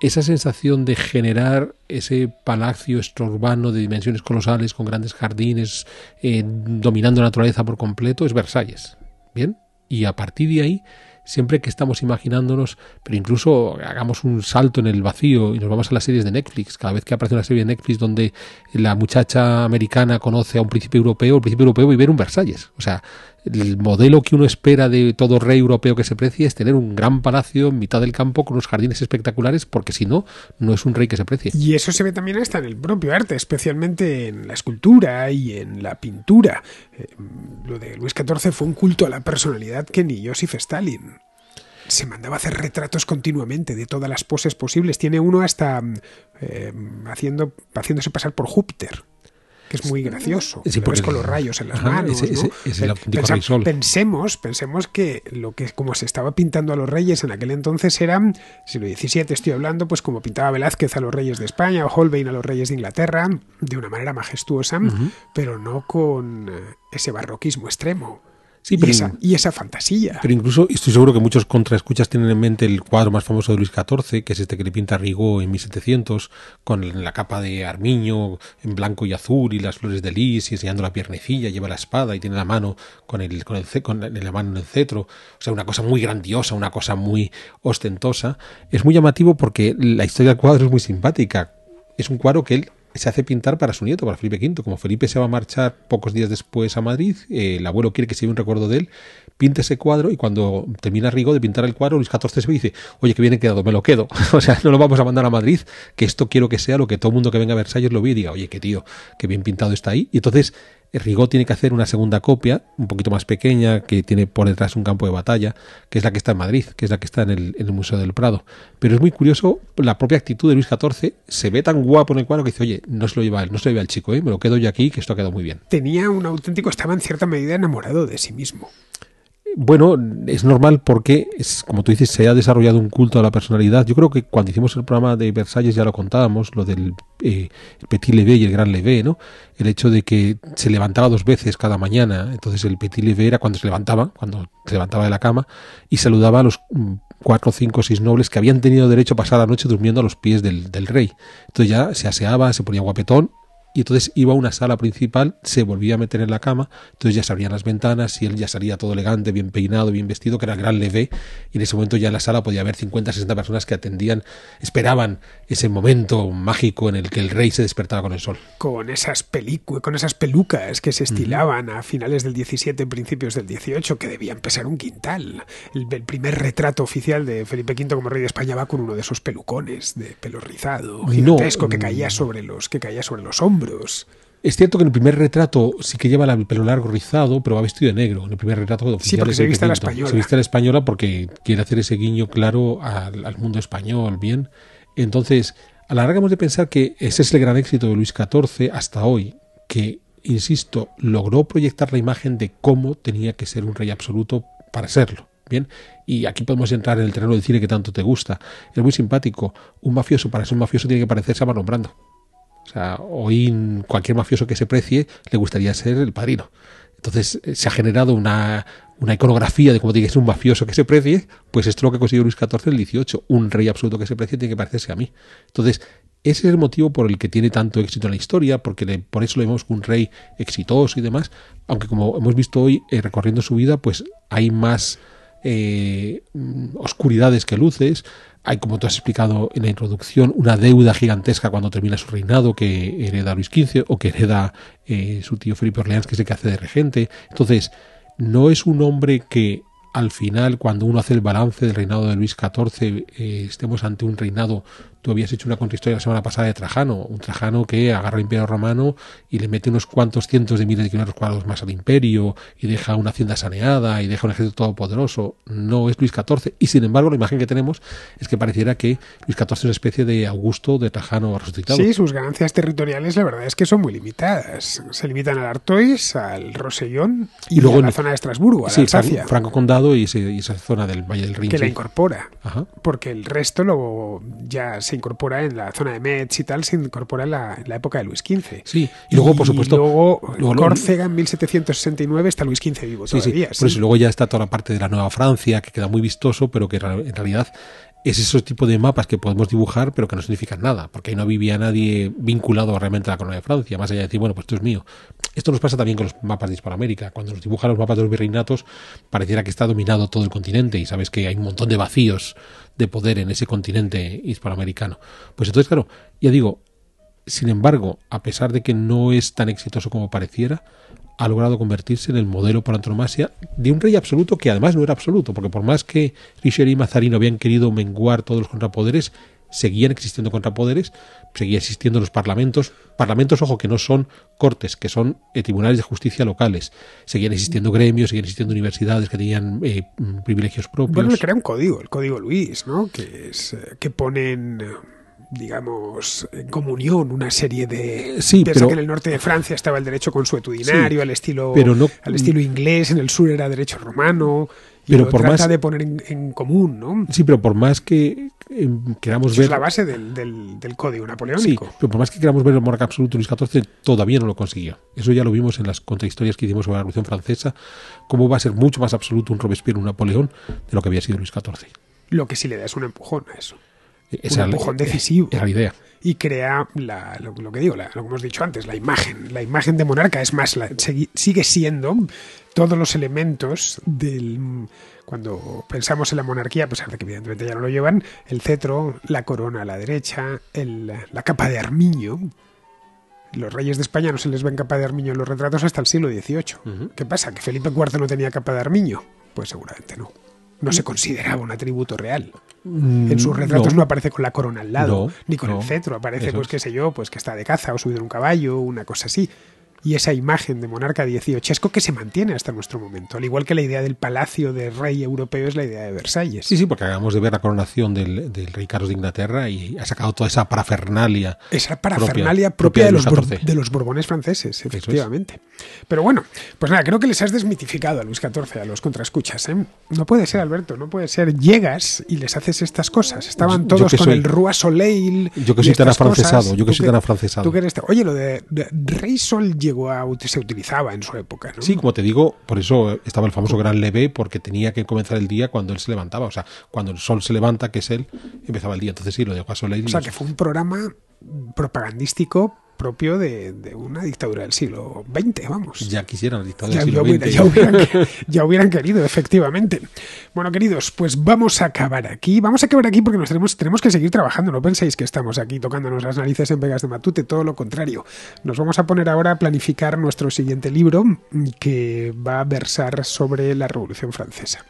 esa sensación de generar ese palacio extraurbano de dimensiones colosales, con grandes jardines, eh, dominando la naturaleza por completo, es Versalles. ¿Bien? Y a partir de ahí, siempre que estamos imaginándonos, pero incluso hagamos un salto en el vacío y nos vamos a las series de Netflix, cada vez que aparece una serie de Netflix donde la muchacha americana conoce a un príncipe europeo, el príncipe europeo vive en un Versalles. O sea, el modelo que uno espera de todo rey europeo que se precie es tener un gran palacio en mitad del campo con unos jardines espectaculares, porque si no, no es un rey que se precie. Y eso se ve también hasta en el propio arte, especialmente en la escultura y en la pintura. Eh, lo de Luis XIV fue un culto a la personalidad que ni Joseph Stalin se mandaba a hacer retratos continuamente de todas las poses posibles. Tiene uno hasta mm, eh, haciendo, haciéndose pasar por Júpiter que es muy gracioso. y pones con los rayos en las manos. pensemos, pensemos que lo que como se estaba pintando a los reyes en aquel entonces eran, lo XVII estoy hablando, pues como pintaba Velázquez a los reyes de España o Holbein a los reyes de Inglaterra, de una manera majestuosa, pero no con eh, ese barroquismo extremo y, esa, fantasía. Pero incluso, estoy seguro que muchos contraescuchas tienen en mente el cuadro más famoso de Luis XIV, que es este que le pinta Rigaud en 1700, con la capa de armiño en blanco y azul y las flores de lis y enseñando la piernecilla, lleva la espada y tiene la mano con el, con el, con la mano en el cetro. O sea, una cosa muy grandiosa, una cosa muy ostentosa. Es muy llamativo porque la historia del cuadro es muy simpática. Es un cuadro que él se hace pintar para su nieto, para Felipe V. Como Felipe se va a marchar pocos días después a Madrid, el abuelo quiere que se lleve un recuerdo de él, pinta ese cuadro y cuando termina Rigo de pintar el cuadro, Luis XIV se dice, oye, que viene quedado, me lo quedo. o sea, no lo vamos a mandar a Madrid, que esto quiero que sea lo que todo el mundo que venga a Versalles lo vea y diga, oye, que tío, que bien pintado está ahí. Y entonces Rigaud tiene que hacer una segunda copia, un poquito más pequeña, que tiene por detrás un campo de batalla, que es la que está en Madrid, que es la que está en el, Museo del Prado. Pero es muy curioso la propia actitud de Luis XIV, se ve tan guapo en el cuadro que dice, oye, no se lo lleva él, no se lo lleva el chico, ¿eh? me lo quedo yo aquí, que esto ha quedado muy bien. Tenía un auténtico, estaba en cierta medida enamorado de sí mismo bueno, es normal porque, es, como tú dices, se ha desarrollado un culto a la personalidad. Yo creo que cuando hicimos el programa de Versalles ya lo contábamos, lo del eh, el Petit Levé y el Gran Levé, ¿no? El hecho de que se levantaba dos veces cada mañana. Entonces el Petit Levé era cuando se levantaba, cuando se levantaba de la cama y saludaba a los mm, cuatro, cinco, seis nobles que habían tenido derecho a pasar la noche durmiendo a los pies del, del rey. Entonces ya se aseaba, se ponía guapetón y entonces iba a una sala principal, se volvía a meter en la cama, entonces ya se abrían las ventanas y él ya salía todo elegante, bien peinado, bien vestido, que era gran leve y en ese momento ya en la sala podía haber 50, 60 personas que atendían, esperaban ese momento mágico en el que el rey se despertaba con el sol. Con esas con esas pelucas que se estilaban a finales del 17, principios del 18, que debían pesar un quintal. El, primer retrato oficial de Felipe V como rey de España va con uno de esos pelucones de pelo rizado, gigantesco, que caía mm. sobre los que caía sobre los hombros es cierto que en el primer retrato sí que lleva el pelo largo rizado, pero va vestido de negro. En el primer retrato sí, porque se viste la española. Se viste la española porque quiere hacer ese guiño claro al, mundo español, bien. Entonces, hemos de pensar que ese es el gran éxito de Luis XIV hasta hoy, que, insisto, logró proyectar la imagen de cómo tenía que ser un rey absoluto para serlo. Bien, y aquí podemos entrar en el terreno del cine que tanto te gusta. Es muy simpático. Un mafioso, para ser un mafioso, tiene que parecerse a Marlon Brando. O sea, hoy cualquier mafioso que se precie le gustaría ser el padrino. Entonces eh, se ha generado una, iconografía de cómo tiene que ser un mafioso que se precie, pues esto es lo que consiguió Luis XIV en el XVIII. Un rey absoluto que se precie tiene que parecerse a mí. Entonces, ese es el motivo por el que tiene tanto éxito en la historia, porque por eso lo vemos un rey exitoso y demás, aunque como hemos visto hoy, eh, recorriendo su vida, pues hay más eh, mm, oscuridades que luces, hay, como tú has explicado en la introducción, una deuda gigantesca cuando termina su reinado que hereda Luis XV o que hereda eh, su tío Felipe Orleans, que es el que hace de regente. Entonces, no es un hombre que al final, cuando uno hace el balance del reinado de Luis XIV, eh, estemos ante un reinado Tú habías hecho una contrahistoria la semana pasada de Trajano, un Trajano que agarra el imperio romano y le mete unos cuantos cientos de miles de kilómetros cuadrados más al imperio y deja una hacienda saneada y deja un ejército todopoderoso. No es Luis XIV y sin embargo la imagen que tenemos es que pareciera que Luis XIV es una especie de Augusto de Trajano resucitado. Sí, sus ganancias territoriales la verdad es que son muy limitadas. Se limitan al Artois, al Rosellón y, luego a la zona de Estrasburgo, a Alsacia. Franco Condado y, esa zona del Valle del Rin. Que la incorpora. Porque el resto luego ya se incorpora en la zona de Metz y tal, se incorpora en la, época de Luis XV. Sí, y luego, por supuesto. Luego, luego Córcega en 1769 está Luis XV vivo sí, todavía. Sí. ¿sí? eso luego ya está toda la parte de la Nueva Francia, que queda muy vistoso, pero que en realidad es ese tipo de mapas que podemos dibujar, pero que no significan nada, porque ahí no vivía nadie vinculado realmente a la corona de Francia, más allá de decir, bueno, pues esto es mío. Esto nos pasa también con los mapas de Hispanoamérica. Cuando nos dibujan los mapas de los virreinatos, pareciera que está dominado todo el continente y sabes que hay un montón de vacíos de poder en ese continente hispanoamericano. Pues entonces, claro, ya digo, sin embargo, a pesar de que no es tan exitoso como pareciera, ha logrado convertirse en el modelo por antonomasia de un rey absoluto que además no era absoluto, porque por más que Richelieu y Mazarino habían querido menguar todos los contrapoderes, seguían existiendo contrapoderes, seguían existiendo los parlamentos, parlamentos, ojo, que no son cortes, que son eh, tribunales de justicia locales, seguían existiendo gremios, seguían existiendo universidades que tenían eh, mm, privilegios propios. Bueno, le crea un código, el código Luis, ¿no? Que, es, eh, que ponen digamos, en comunión una serie de... Sí, pero... que en el norte de Francia estaba el derecho consuetudinario, al, estilo, al estilo inglés, en el sur era derecho romano, pero por más de poner en, común, ¿no? Sí, pero por más que eh, queramos ver es la base del, código napoleónico. Sí, pero por más que queramos ver el monarca absoluto Luis XIV todavía no lo consiguió. Eso ya lo vimos en las contrahistorias que hicimos sobre la Revolución Francesa, cómo va a ser mucho más absoluto un Robespierre, o un Napoleón de lo que había sido Luis XIV. Lo que sí le da es un empujón a eso. Es un empujón decisivo. la idea. Y crea la, lo, que digo, lo que hemos dicho antes, la imagen. La imagen de monarca es más, la, sigue siendo todos los elementos del. Cuando pensamos en la monarquía, a pesar de que evidentemente ya no lo llevan, el cetro, la corona a la derecha, el, la capa de armiño, los reyes de España no se les ven capa de armiño en los retratos hasta el siglo XVIII. ¿Qué pasa? ¿Que Felipe IV no tenía capa de armiño? Pues seguramente no no se consideraba un atributo real. Mm, en sus retratos no, aparece con la corona al lado, ni con el cetro, aparece, pues qué sé yo, pues que está de caza o subido en un caballo, una cosa así y esa imagen de monarca dieciochesco que se mantiene hasta nuestro momento, al igual que la idea del palacio de rey europeo es la idea de Versalles. Sí, sí, porque acabamos de ver la coronación del, rey Carlos de Inglaterra y ha sacado toda esa parafernalia. Esa parafernalia propia, de, los de, los Borbones franceses, efectivamente. Pero bueno, pues nada, creo que les has desmitificado a Luis XIV, a los contraescuchas. ¿eh? No puede ser, Alberto, no puede ser. Llegas y les haces estas cosas. Estaban todos con el ruasoleil Yo que soy tan afrancesado, yo que Oye, lo de, de Rey Sol se utilizaba en su época. Sí, como te digo, por eso estaba el famoso gran leve, porque tenía que comenzar el día cuando él se levantaba, o sea, cuando el sol se levanta, que es él, empezaba el día. Entonces sí, lo dejó a Soleil. O sea, que fue un programa propagandístico propio de, una dictadura del siglo XX, vamos. Ya quisieran dictadura del siglo XX. Ya hubieran, querido, efectivamente. Bueno, queridos, pues vamos a acabar aquí. Vamos a acabar aquí porque tenemos, tenemos que seguir trabajando. No penséis que estamos aquí tocándonos las narices en Vegas de Matute, todo lo contrario. Nos vamos a poner ahora a planificar nuestro siguiente libro mm, que va a versar sobre la Revolución Francesa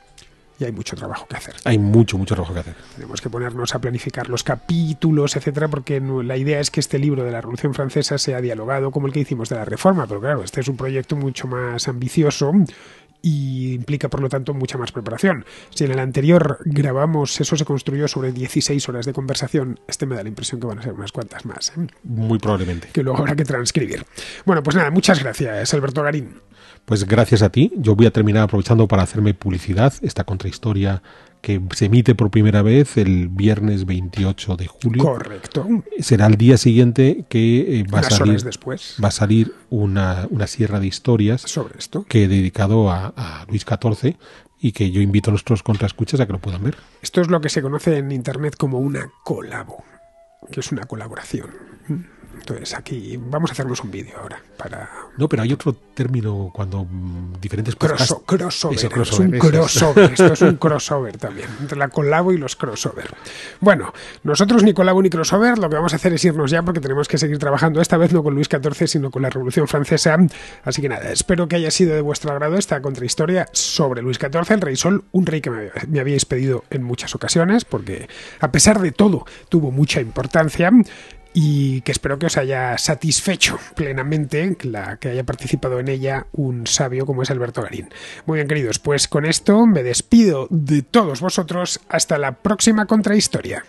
y hay mucho trabajo que hacer. Hay mucho, mucho trabajo que hacer. Tenemos que ponernos a planificar los capítulos, etcétera, porque la idea es que este libro de la Revolución Francesa sea dialogado como el que hicimos de la Reforma, pero claro, este es un proyecto mucho más ambicioso y implica por lo tanto mucha más preparación. Si en el anterior grabamos, eso se construyó sobre 16 horas de conversación, este me da la impresión que van a ser unas cuantas más. ¿eh? Muy probablemente. Que luego habrá que transcribir. Bueno, pues nada, muchas gracias, Alberto Garín. Pues gracias a ti. Yo voy a terminar aprovechando para hacerme publicidad. Esta contrahistoria que se emite por primera vez el viernes 28 de julio. Correcto. Será el día siguiente que eh, va, a salir, después. va a salir una, sierra de historias sobre esto que he dedicado a, a Luis XIV y que yo invito a nuestros contraescuchas a que lo puedan ver. Esto es lo que se conoce en Internet como una colabo, que es una colaboración es aquí. Vamos a hacernos un vídeo ahora para. No, pero hay otro término cuando diferentes podcasts. crossover, Es un crossover. esto es un crossover también entre la colabo y los crossover. Bueno, nosotros ni colabo ni crossover. Lo que vamos a hacer es irnos ya porque tenemos que seguir trabajando esta vez no con Luis XIV sino con la Revolución Francesa. Así que nada, espero que haya sido de vuestro agrado esta contrahistoria sobre Luis XIV, el Rey Sol, un rey que me, me habíais pedido en muchas ocasiones porque a pesar de todo tuvo mucha importancia y que espero que os haya satisfecho plenamente la que haya participado en ella un sabio como es Alberto Garín. Muy bien, queridos, pues con esto me despido de todos vosotros hasta la próxima contrahistoria.